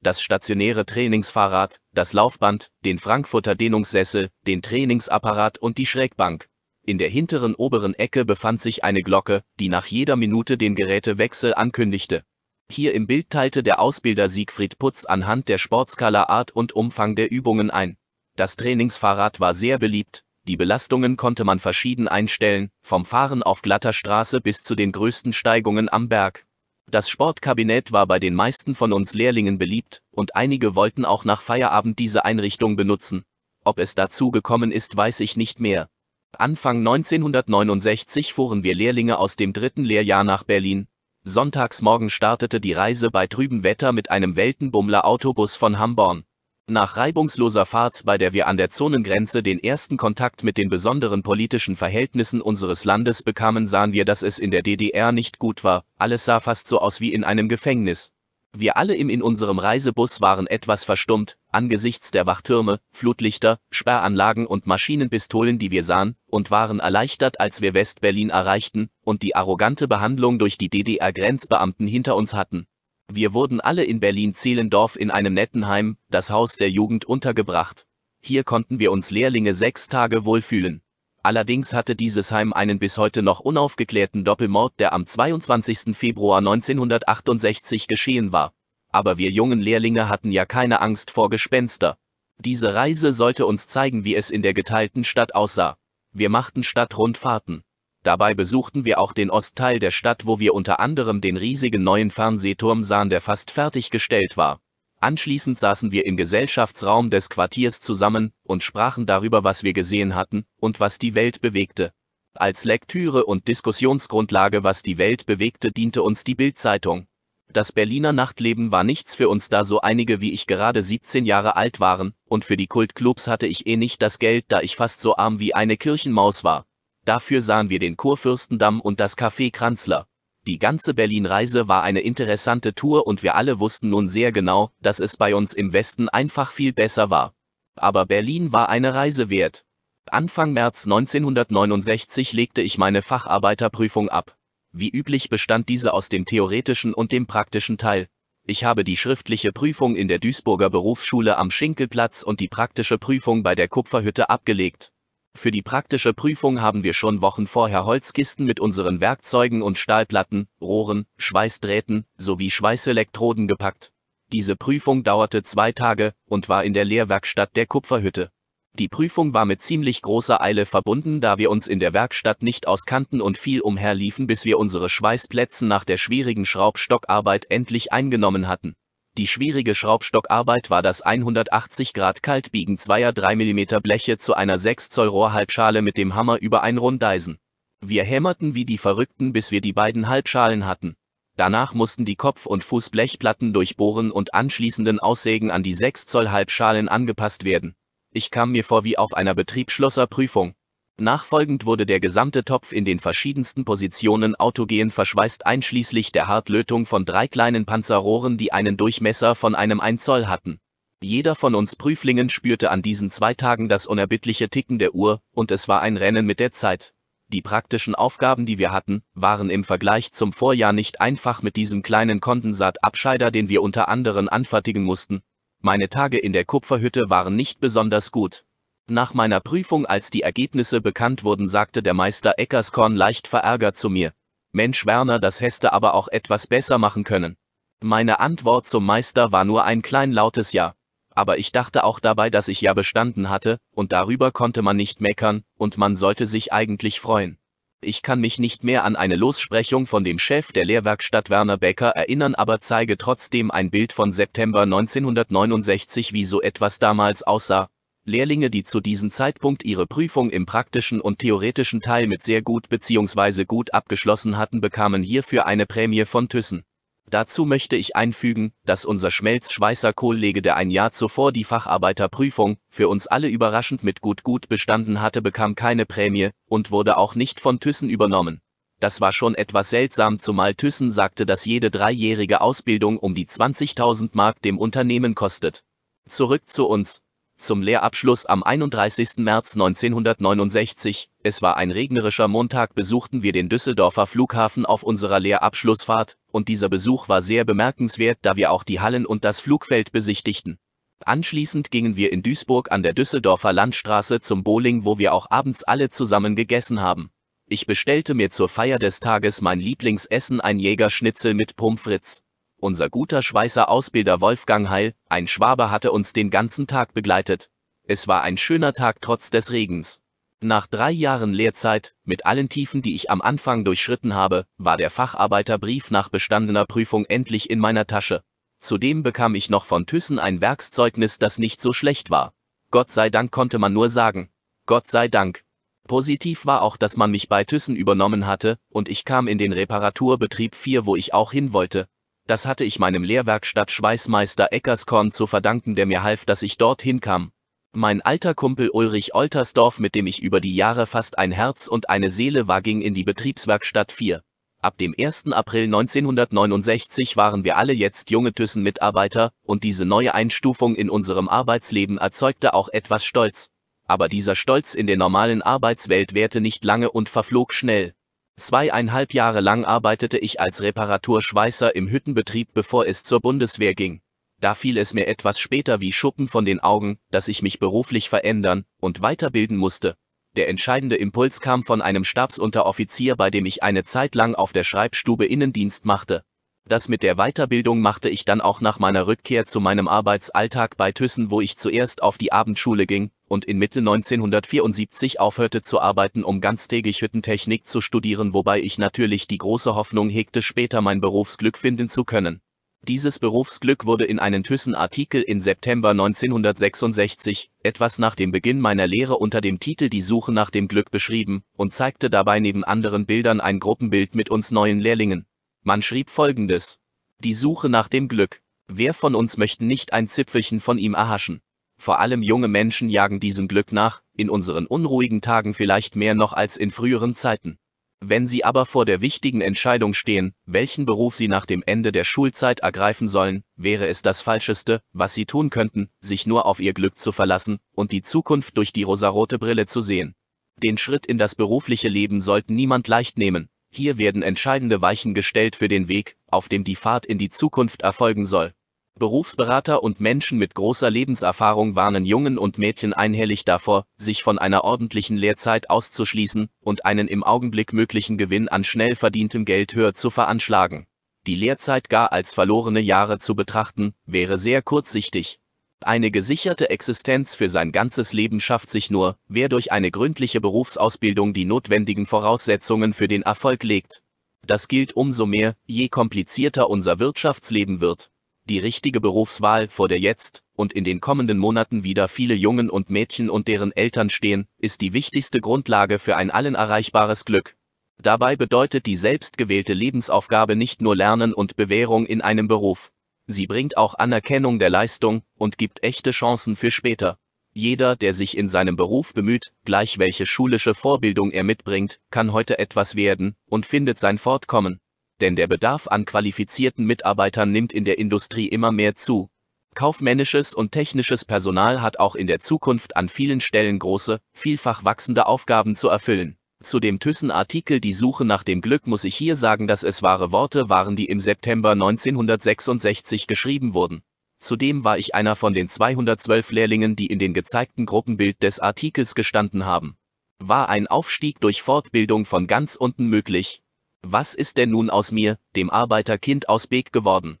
das stationäre Trainingsfahrrad, das Laufband, den Frankfurter Dehnungssessel, den Trainingsapparat und die Schrägbank. In der hinteren oberen Ecke befand sich eine Glocke, die nach jeder Minute den Gerätewechsel ankündigte. Hier im Bild teilte der Ausbilder Siegfried Putz anhand der Sportskala Art und Umfang der Übungen ein. Das Trainingsfahrrad war sehr beliebt, die Belastungen konnte man verschieden einstellen, vom Fahren auf glatter Straße bis zu den größten Steigungen am Berg. Das Sportkabinett war bei den meisten von uns Lehrlingen beliebt, und einige wollten auch nach Feierabend diese Einrichtung benutzen. Ob es dazu gekommen ist, weiß ich nicht mehr. Anfang 1969 fuhren wir Lehrlinge aus dem dritten Lehrjahr nach Berlin. Sonntagsmorgen startete die Reise bei trübem Wetter mit einem Weltenbummler Autobus von Hamborn. Nach reibungsloser Fahrt, bei der wir an der Zonengrenze den ersten Kontakt mit den besonderen politischen Verhältnissen unseres Landes bekamen, sahen wir, dass es in der DDR nicht gut war, alles sah fast so aus wie in einem Gefängnis. Wir alle im in unserem Reisebus waren etwas verstummt, angesichts der Wachtürme, Flutlichter, Sperranlagen und Maschinenpistolen, die wir sahen, und waren erleichtert, als wir Westberlin erreichten und die arrogante Behandlung durch die DDR-Grenzbeamten hinter uns hatten. Wir wurden alle in Berlin-Zehlendorf in einem Nettenheim, das Haus der Jugend, untergebracht. Hier konnten wir uns Lehrlinge sechs Tage wohlfühlen. Allerdings hatte dieses Heim einen bis heute noch unaufgeklärten Doppelmord, der am 22. Februar 1968 geschehen war. Aber wir jungen Lehrlinge hatten ja keine Angst vor Gespenster. Diese Reise sollte uns zeigen, wie es in der geteilten Stadt aussah. Wir machten Stadtrundfahrten. Dabei besuchten wir auch den Ostteil der Stadt, wo wir unter anderem den riesigen neuen Fernsehturm sahen, der fast fertiggestellt war. Anschließend saßen wir im Gesellschaftsraum des Quartiers zusammen und sprachen darüber, was wir gesehen hatten und was die Welt bewegte. Als Lektüre und Diskussionsgrundlage, was die Welt bewegte, diente uns die Bildzeitung. Das Berliner Nachtleben war nichts für uns, da so einige wie ich gerade 17 Jahre alt waren, und für die Kultclubs hatte ich eh nicht das Geld, da ich fast so arm wie eine Kirchenmaus war. Dafür sahen wir den Kurfürstendamm und das Café Kranzler. Die ganze Berlin-Reise war eine interessante Tour und wir alle wussten nun sehr genau, dass es bei uns im Westen einfach viel besser war. Aber Berlin war eine Reise wert. Anfang März 1969 legte ich meine Facharbeiterprüfung ab. Wie üblich bestand diese aus dem theoretischen und dem praktischen Teil. Ich habe die schriftliche Prüfung in der Duisburger Berufsschule am Schinkelplatz und die praktische Prüfung bei der Kupferhütte abgelegt. Für die praktische Prüfung haben wir schon Wochen vorher Holzkisten mit unseren Werkzeugen und Stahlplatten, Rohren, Schweißdrähten sowie Schweißelektroden gepackt. Diese Prüfung dauerte zwei Tage und war in der Lehrwerkstatt der Kupferhütte. Die Prüfung war mit ziemlich großer Eile verbunden, da wir uns in der Werkstatt nicht auskannten und viel umherliefen, bis wir unsere Schweißplätze nach der schwierigen Schraubstockarbeit endlich eingenommen hatten. Die schwierige Schraubstockarbeit war das 180 Grad Kaltbiegen zweier 3 mm Bleche zu einer 6 Zoll Rohrhalbschale mit dem Hammer über ein Rundeisen. Wir hämmerten wie die Verrückten, bis wir die beiden Halbschalen hatten. Danach mussten die Kopf- und Fußblechplatten durchbohren und anschließenden Aussägen an die 6 Zoll Halbschalen angepasst werden. Ich kam mir vor wie auf einer Betriebsschlosserprüfung. Nachfolgend wurde der gesamte Topf in den verschiedensten Positionen autogen verschweißt einschließlich der Hartlötung von drei kleinen Panzerrohren, die einen Durchmesser von einem 1 Zoll hatten. Jeder von uns Prüflingen spürte an diesen zwei Tagen das unerbittliche Ticken der Uhr, und es war ein Rennen mit der Zeit. Die praktischen Aufgaben, die wir hatten, waren im Vergleich zum Vorjahr nicht einfach mit diesem kleinen Kondensatabscheider, den wir unter anderem anfertigen mussten. Meine Tage in der Kupferhütte waren nicht besonders gut. Nach meiner Prüfung, als die Ergebnisse bekannt wurden, sagte der Meister Eckerskorn leicht verärgert zu mir. Mensch Werner, das hätte aber auch etwas besser machen können. Meine Antwort zum Meister war nur ein klein lautes Ja. Aber ich dachte auch dabei, dass ich ja bestanden hatte, und darüber konnte man nicht meckern, und man sollte sich eigentlich freuen. Ich kann mich nicht mehr an eine Lossprechung von dem Chef der Lehrwerkstatt Werner Becker erinnern, aber zeige trotzdem ein Bild von September 1969, wie so etwas damals aussah, Lehrlinge, die zu diesem Zeitpunkt ihre Prüfung im praktischen und theoretischen Teil mit sehr gut bzw. gut abgeschlossen hatten, bekamen hierfür eine Prämie von Thyssen. Dazu möchte ich einfügen, dass unser Schmelz-Schweißer Kollege, der ein Jahr zuvor die Facharbeiterprüfung, für uns alle überraschend mit gut gut bestanden hatte, bekam keine Prämie und wurde auch nicht von Thyssen übernommen. Das war schon etwas seltsam, zumal Thyssen sagte, dass jede dreijährige Ausbildung um die 20.000 Mark dem Unternehmen kostet. Zurück zu uns zum Lehrabschluss am 31. März 1969, es war ein regnerischer Montag, besuchten wir den Düsseldorfer Flughafen auf unserer Lehrabschlussfahrt, und dieser Besuch war sehr bemerkenswert, da wir auch die Hallen und das Flugfeld besichtigten. Anschließend gingen wir in Duisburg an der Düsseldorfer Landstraße zum Bowling, wo wir auch abends alle zusammen gegessen haben. Ich bestellte mir zur Feier des Tages mein Lieblingsessen ein Jägerschnitzel mit Pommes frites. Unser guter Schweißer Ausbilder Wolfgang Heil, ein Schwabe hatte uns den ganzen Tag begleitet. Es war ein schöner Tag trotz des Regens. Nach drei Jahren Lehrzeit, mit allen Tiefen, die ich am Anfang durchschritten habe, war der Facharbeiterbrief nach bestandener Prüfung endlich in meiner Tasche. Zudem bekam ich noch von Thyssen ein Werkszeugnis, das nicht so schlecht war. Gott sei Dank konnte man nur sagen. Gott sei Dank. Positiv war auch, dass man mich bei Thyssen übernommen hatte, und ich kam in den Reparaturbetrieb 4, wo ich auch hin wollte. Das hatte ich meinem Lehrwerkstatt Schweißmeister Eckerskorn zu verdanken, der mir half, dass ich dorthin kam. Mein alter Kumpel Ulrich Oltersdorf, mit dem ich über die Jahre fast ein Herz und eine Seele war, ging in die Betriebswerkstatt 4. Ab dem 1. April 1969 waren wir alle jetzt junge Thyssen-Mitarbeiter, und diese neue Einstufung in unserem Arbeitsleben erzeugte auch etwas Stolz. Aber dieser Stolz in der normalen Arbeitswelt währte nicht lange und verflog schnell. Zweieinhalb Jahre lang arbeitete ich als Reparaturschweißer im Hüttenbetrieb, bevor es zur Bundeswehr ging. Da fiel es mir etwas später wie Schuppen von den Augen, dass ich mich beruflich verändern und weiterbilden musste. Der entscheidende Impuls kam von einem Stabsunteroffizier, bei dem ich eine Zeit lang auf der Schreibstube Innendienst machte. Das mit der Weiterbildung machte ich dann auch nach meiner Rückkehr zu meinem Arbeitsalltag bei Thyssen, wo ich zuerst auf die Abendschule ging und in Mitte 1974 aufhörte zu arbeiten, um ganztägig Hüttentechnik zu studieren, wobei ich natürlich die große Hoffnung hegte, später mein Berufsglück finden zu können. Dieses Berufsglück wurde in einen Thyssen-Artikel in September 1966, etwas nach dem Beginn meiner Lehre unter dem Titel Die Suche nach dem Glück beschrieben und zeigte dabei neben anderen Bildern ein Gruppenbild mit uns neuen Lehrlingen. Man schrieb folgendes. Die Suche nach dem Glück. Wer von uns möchte nicht ein Zipfelchen von ihm erhaschen? Vor allem junge Menschen jagen diesem Glück nach, in unseren unruhigen Tagen vielleicht mehr noch als in früheren Zeiten. Wenn sie aber vor der wichtigen Entscheidung stehen, welchen Beruf sie nach dem Ende der Schulzeit ergreifen sollen, wäre es das Falscheste, was sie tun könnten, sich nur auf ihr Glück zu verlassen und die Zukunft durch die rosarote Brille zu sehen. Den Schritt in das berufliche Leben sollte niemand leicht nehmen. Hier werden entscheidende Weichen gestellt für den Weg, auf dem die Fahrt in die Zukunft erfolgen soll. Berufsberater und Menschen mit großer Lebenserfahrung warnen Jungen und Mädchen einhellig davor, sich von einer ordentlichen Lehrzeit auszuschließen und einen im Augenblick möglichen Gewinn an schnell verdientem Geld höher zu veranschlagen. Die Lehrzeit gar als verlorene Jahre zu betrachten, wäre sehr kurzsichtig. Eine gesicherte Existenz für sein ganzes Leben schafft sich nur, wer durch eine gründliche Berufsausbildung die notwendigen Voraussetzungen für den Erfolg legt. Das gilt umso mehr, je komplizierter unser Wirtschaftsleben wird. Die richtige Berufswahl, vor der jetzt und in den kommenden Monaten wieder viele Jungen und Mädchen und deren Eltern stehen, ist die wichtigste Grundlage für ein allen erreichbares Glück. Dabei bedeutet die selbstgewählte Lebensaufgabe nicht nur Lernen und Bewährung in einem Beruf, Sie bringt auch Anerkennung der Leistung und gibt echte Chancen für später. Jeder, der sich in seinem Beruf bemüht, gleich welche schulische Vorbildung er mitbringt, kann heute etwas werden und findet sein Fortkommen. Denn der Bedarf an qualifizierten Mitarbeitern nimmt in der Industrie immer mehr zu. Kaufmännisches und technisches Personal hat auch in der Zukunft an vielen Stellen große, vielfach wachsende Aufgaben zu erfüllen. Zu dem Thyssen-Artikel Die Suche nach dem Glück muss ich hier sagen, dass es wahre Worte waren, die im September 1966 geschrieben wurden. Zudem war ich einer von den 212 Lehrlingen, die in den gezeigten Gruppenbild des Artikels gestanden haben. War ein Aufstieg durch Fortbildung von ganz unten möglich? Was ist denn nun aus mir, dem Arbeiterkind aus Beek geworden?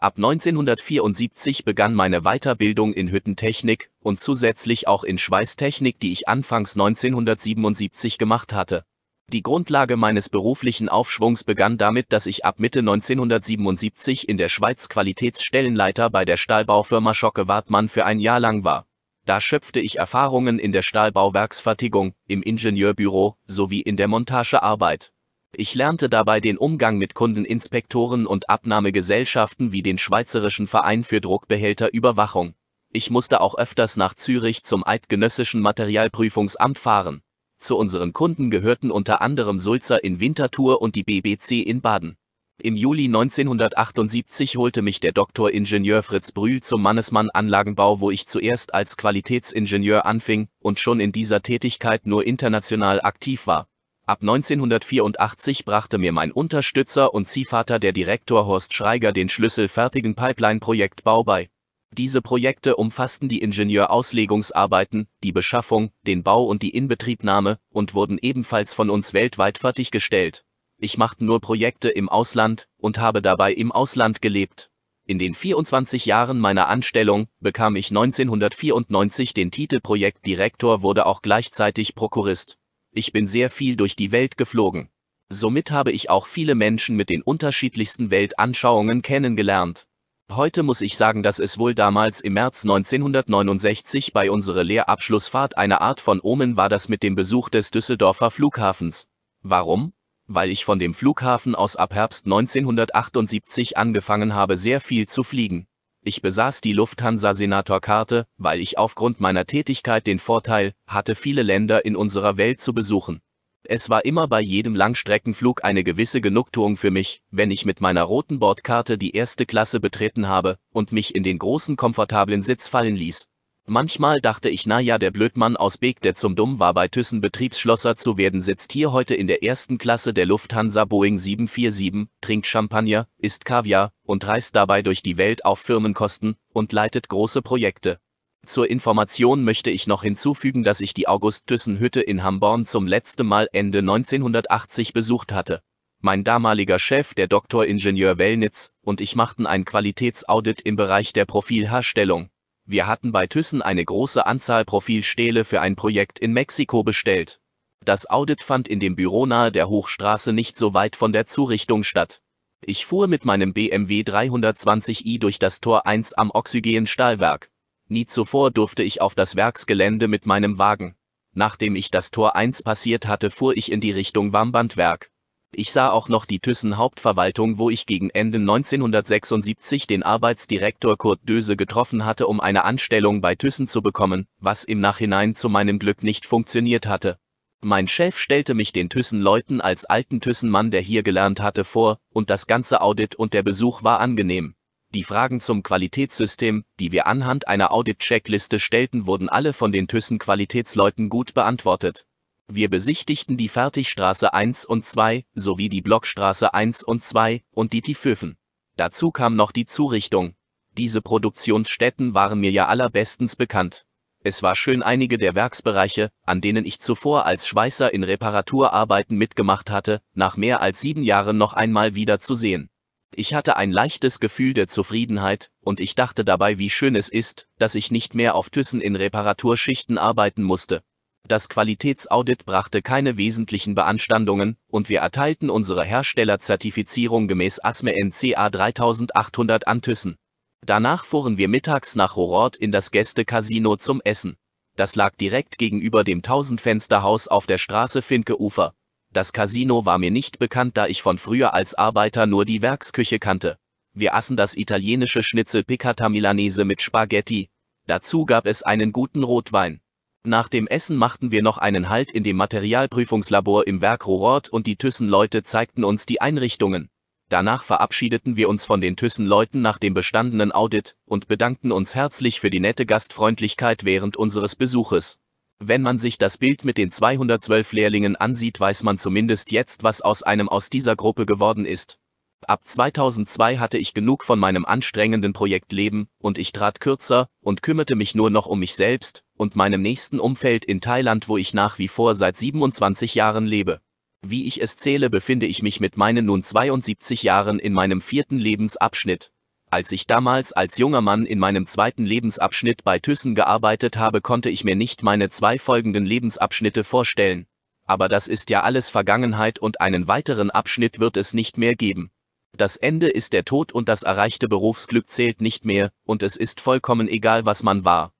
Ab 1974 begann meine Weiterbildung in Hüttentechnik und zusätzlich auch in Schweißtechnik, die ich anfangs 1977 gemacht hatte. Die Grundlage meines beruflichen Aufschwungs begann damit, dass ich ab Mitte 1977 in der Schweiz Qualitätsstellenleiter bei der Stahlbaufirma Schocke Wartmann für ein Jahr lang war. Da schöpfte ich Erfahrungen in der Stahlbauwerksfertigung, im Ingenieurbüro sowie in der Montagearbeit. Ich lernte dabei den Umgang mit Kundeninspektoren und Abnahmegesellschaften wie den Schweizerischen Verein für Druckbehälterüberwachung. Ich musste auch öfters nach Zürich zum Eidgenössischen Materialprüfungsamt fahren. Zu unseren Kunden gehörten unter anderem Sulzer in Winterthur und die BBC in Baden. Im Juli 1978 holte mich der Ingenieur Fritz Brühl zum Mannesmann Anlagenbau, wo ich zuerst als Qualitätsingenieur anfing und schon in dieser Tätigkeit nur international aktiv war. Ab 1984 brachte mir mein Unterstützer und Ziehvater der Direktor Horst Schreiger den schlüsselfertigen Pipeline-Projektbau bei. Diese Projekte umfassten die Ingenieurauslegungsarbeiten, die Beschaffung, den Bau und die Inbetriebnahme und wurden ebenfalls von uns weltweit fertiggestellt. Ich machte nur Projekte im Ausland und habe dabei im Ausland gelebt. In den 24 Jahren meiner Anstellung bekam ich 1994 den Titel Projektdirektor, wurde auch gleichzeitig Prokurist. Ich bin sehr viel durch die Welt geflogen. Somit habe ich auch viele Menschen mit den unterschiedlichsten Weltanschauungen kennengelernt. Heute muss ich sagen, dass es wohl damals im März 1969 bei unserer Lehrabschlussfahrt eine Art von Omen war, das mit dem Besuch des Düsseldorfer Flughafens. Warum? Weil ich von dem Flughafen aus ab Herbst 1978 angefangen habe, sehr viel zu fliegen. Ich besaß die Lufthansa-Senatorkarte, weil ich aufgrund meiner Tätigkeit den Vorteil hatte, viele Länder in unserer Welt zu besuchen. Es war immer bei jedem Langstreckenflug eine gewisse Genugtuung für mich, wenn ich mit meiner roten Bordkarte die erste Klasse betreten habe und mich in den großen komfortablen Sitz fallen ließ. Manchmal dachte ich, na ja, der Blödmann aus Beek, der zum Dumm war, bei Thyssen Betriebsschlosser zu werden, sitzt hier heute in der ersten Klasse der Lufthansa Boeing 747, trinkt Champagner, isst Kaviar und reist dabei durch die Welt auf Firmenkosten und leitet große Projekte. Zur Information möchte ich noch hinzufügen, dass ich die August-Thyssen-Hütte in Hamborn zum letzten Mal Ende 1980 besucht hatte. Mein damaliger Chef, der Doktor Ingenieur Wellnitz, und ich machten ein Qualitätsaudit im Bereich der Profilherstellung. Wir hatten bei Thyssen eine große Anzahl Profilstähle für ein Projekt in Mexiko bestellt. Das Audit fand in dem Büro nahe der Hochstraße nicht so weit von der Zurichtung statt. Ich fuhr mit meinem BMW 320i durch das Tor 1 am Oxygen-Stahlwerk. Nie zuvor durfte ich auf das Werksgelände mit meinem Wagen. Nachdem ich das Tor 1 passiert hatte, fuhr ich in die Richtung Warmbandwerk. Ich sah auch noch die Thyssen-Hauptverwaltung, wo ich gegen Ende 1976 den Arbeitsdirektor Kurt Döse getroffen hatte, um eine Anstellung bei Thyssen zu bekommen, was im Nachhinein zu meinem Glück nicht funktioniert hatte. Mein Chef stellte mich den Thyssen-Leuten als alten Thyssen-Mann, der hier gelernt hatte, vor, und das ganze Audit und der Besuch war angenehm. Die Fragen zum Qualitätssystem, die wir anhand einer Audit-Checkliste stellten, wurden alle von den Thyssen-Qualitätsleuten gut beantwortet. Wir besichtigten die Fertigstraße 1 und 2 sowie die Blockstraße 1 und 2 und die Tieföfen. Dazu kam noch die Zurichtung. Diese Produktionsstätten waren mir ja allerbestens bekannt. Es war schön einige der Werksbereiche, an denen ich zuvor als Schweißer in Reparaturarbeiten mitgemacht hatte, nach mehr als sieben Jahren noch einmal wieder zu sehen. Ich hatte ein leichtes Gefühl der Zufriedenheit, und ich dachte dabei, wie schön es ist, dass ich nicht mehr auf Thyssen in Reparaturschichten arbeiten musste. Das Qualitätsaudit brachte keine wesentlichen Beanstandungen und wir erteilten unsere Herstellerzertifizierung gemäß ASME NCA 3800 an Thyssen. Danach fuhren wir mittags nach Horod in das Gästecasino zum Essen. Das lag direkt gegenüber dem Tausendfensterhaus auf der Straße Finkeufer. Das Casino war mir nicht bekannt, da ich von früher als Arbeiter nur die Werksküche kannte. Wir aßen das italienische Schnitzel Piccata Milanese mit Spaghetti. Dazu gab es einen guten Rotwein. Nach dem Essen machten wir noch einen Halt in dem Materialprüfungslabor im Werk Ruhrort und die Thyssen-Leute zeigten uns die Einrichtungen. Danach verabschiedeten wir uns von den Thyssen-Leuten nach dem bestandenen Audit und bedankten uns herzlich für die nette Gastfreundlichkeit während unseres Besuches. Wenn man sich das Bild mit den 212 Lehrlingen ansieht, weiß man zumindest jetzt, was aus einem aus dieser Gruppe geworden ist. Ab 2002 hatte ich genug von meinem anstrengenden Projektleben und ich trat kürzer und kümmerte mich nur noch um mich selbst und meinem nächsten Umfeld in Thailand, wo ich nach wie vor seit 27 Jahren lebe. Wie ich es zähle, befinde ich mich mit meinen nun 72 Jahren in meinem vierten Lebensabschnitt. Als ich damals als junger Mann in meinem zweiten Lebensabschnitt bei Thyssen gearbeitet habe, konnte ich mir nicht meine zwei folgenden Lebensabschnitte vorstellen. Aber das ist ja alles Vergangenheit und einen weiteren Abschnitt wird es nicht mehr geben. Das Ende ist der Tod und das erreichte Berufsglück zählt nicht mehr, und es ist vollkommen egal was man war.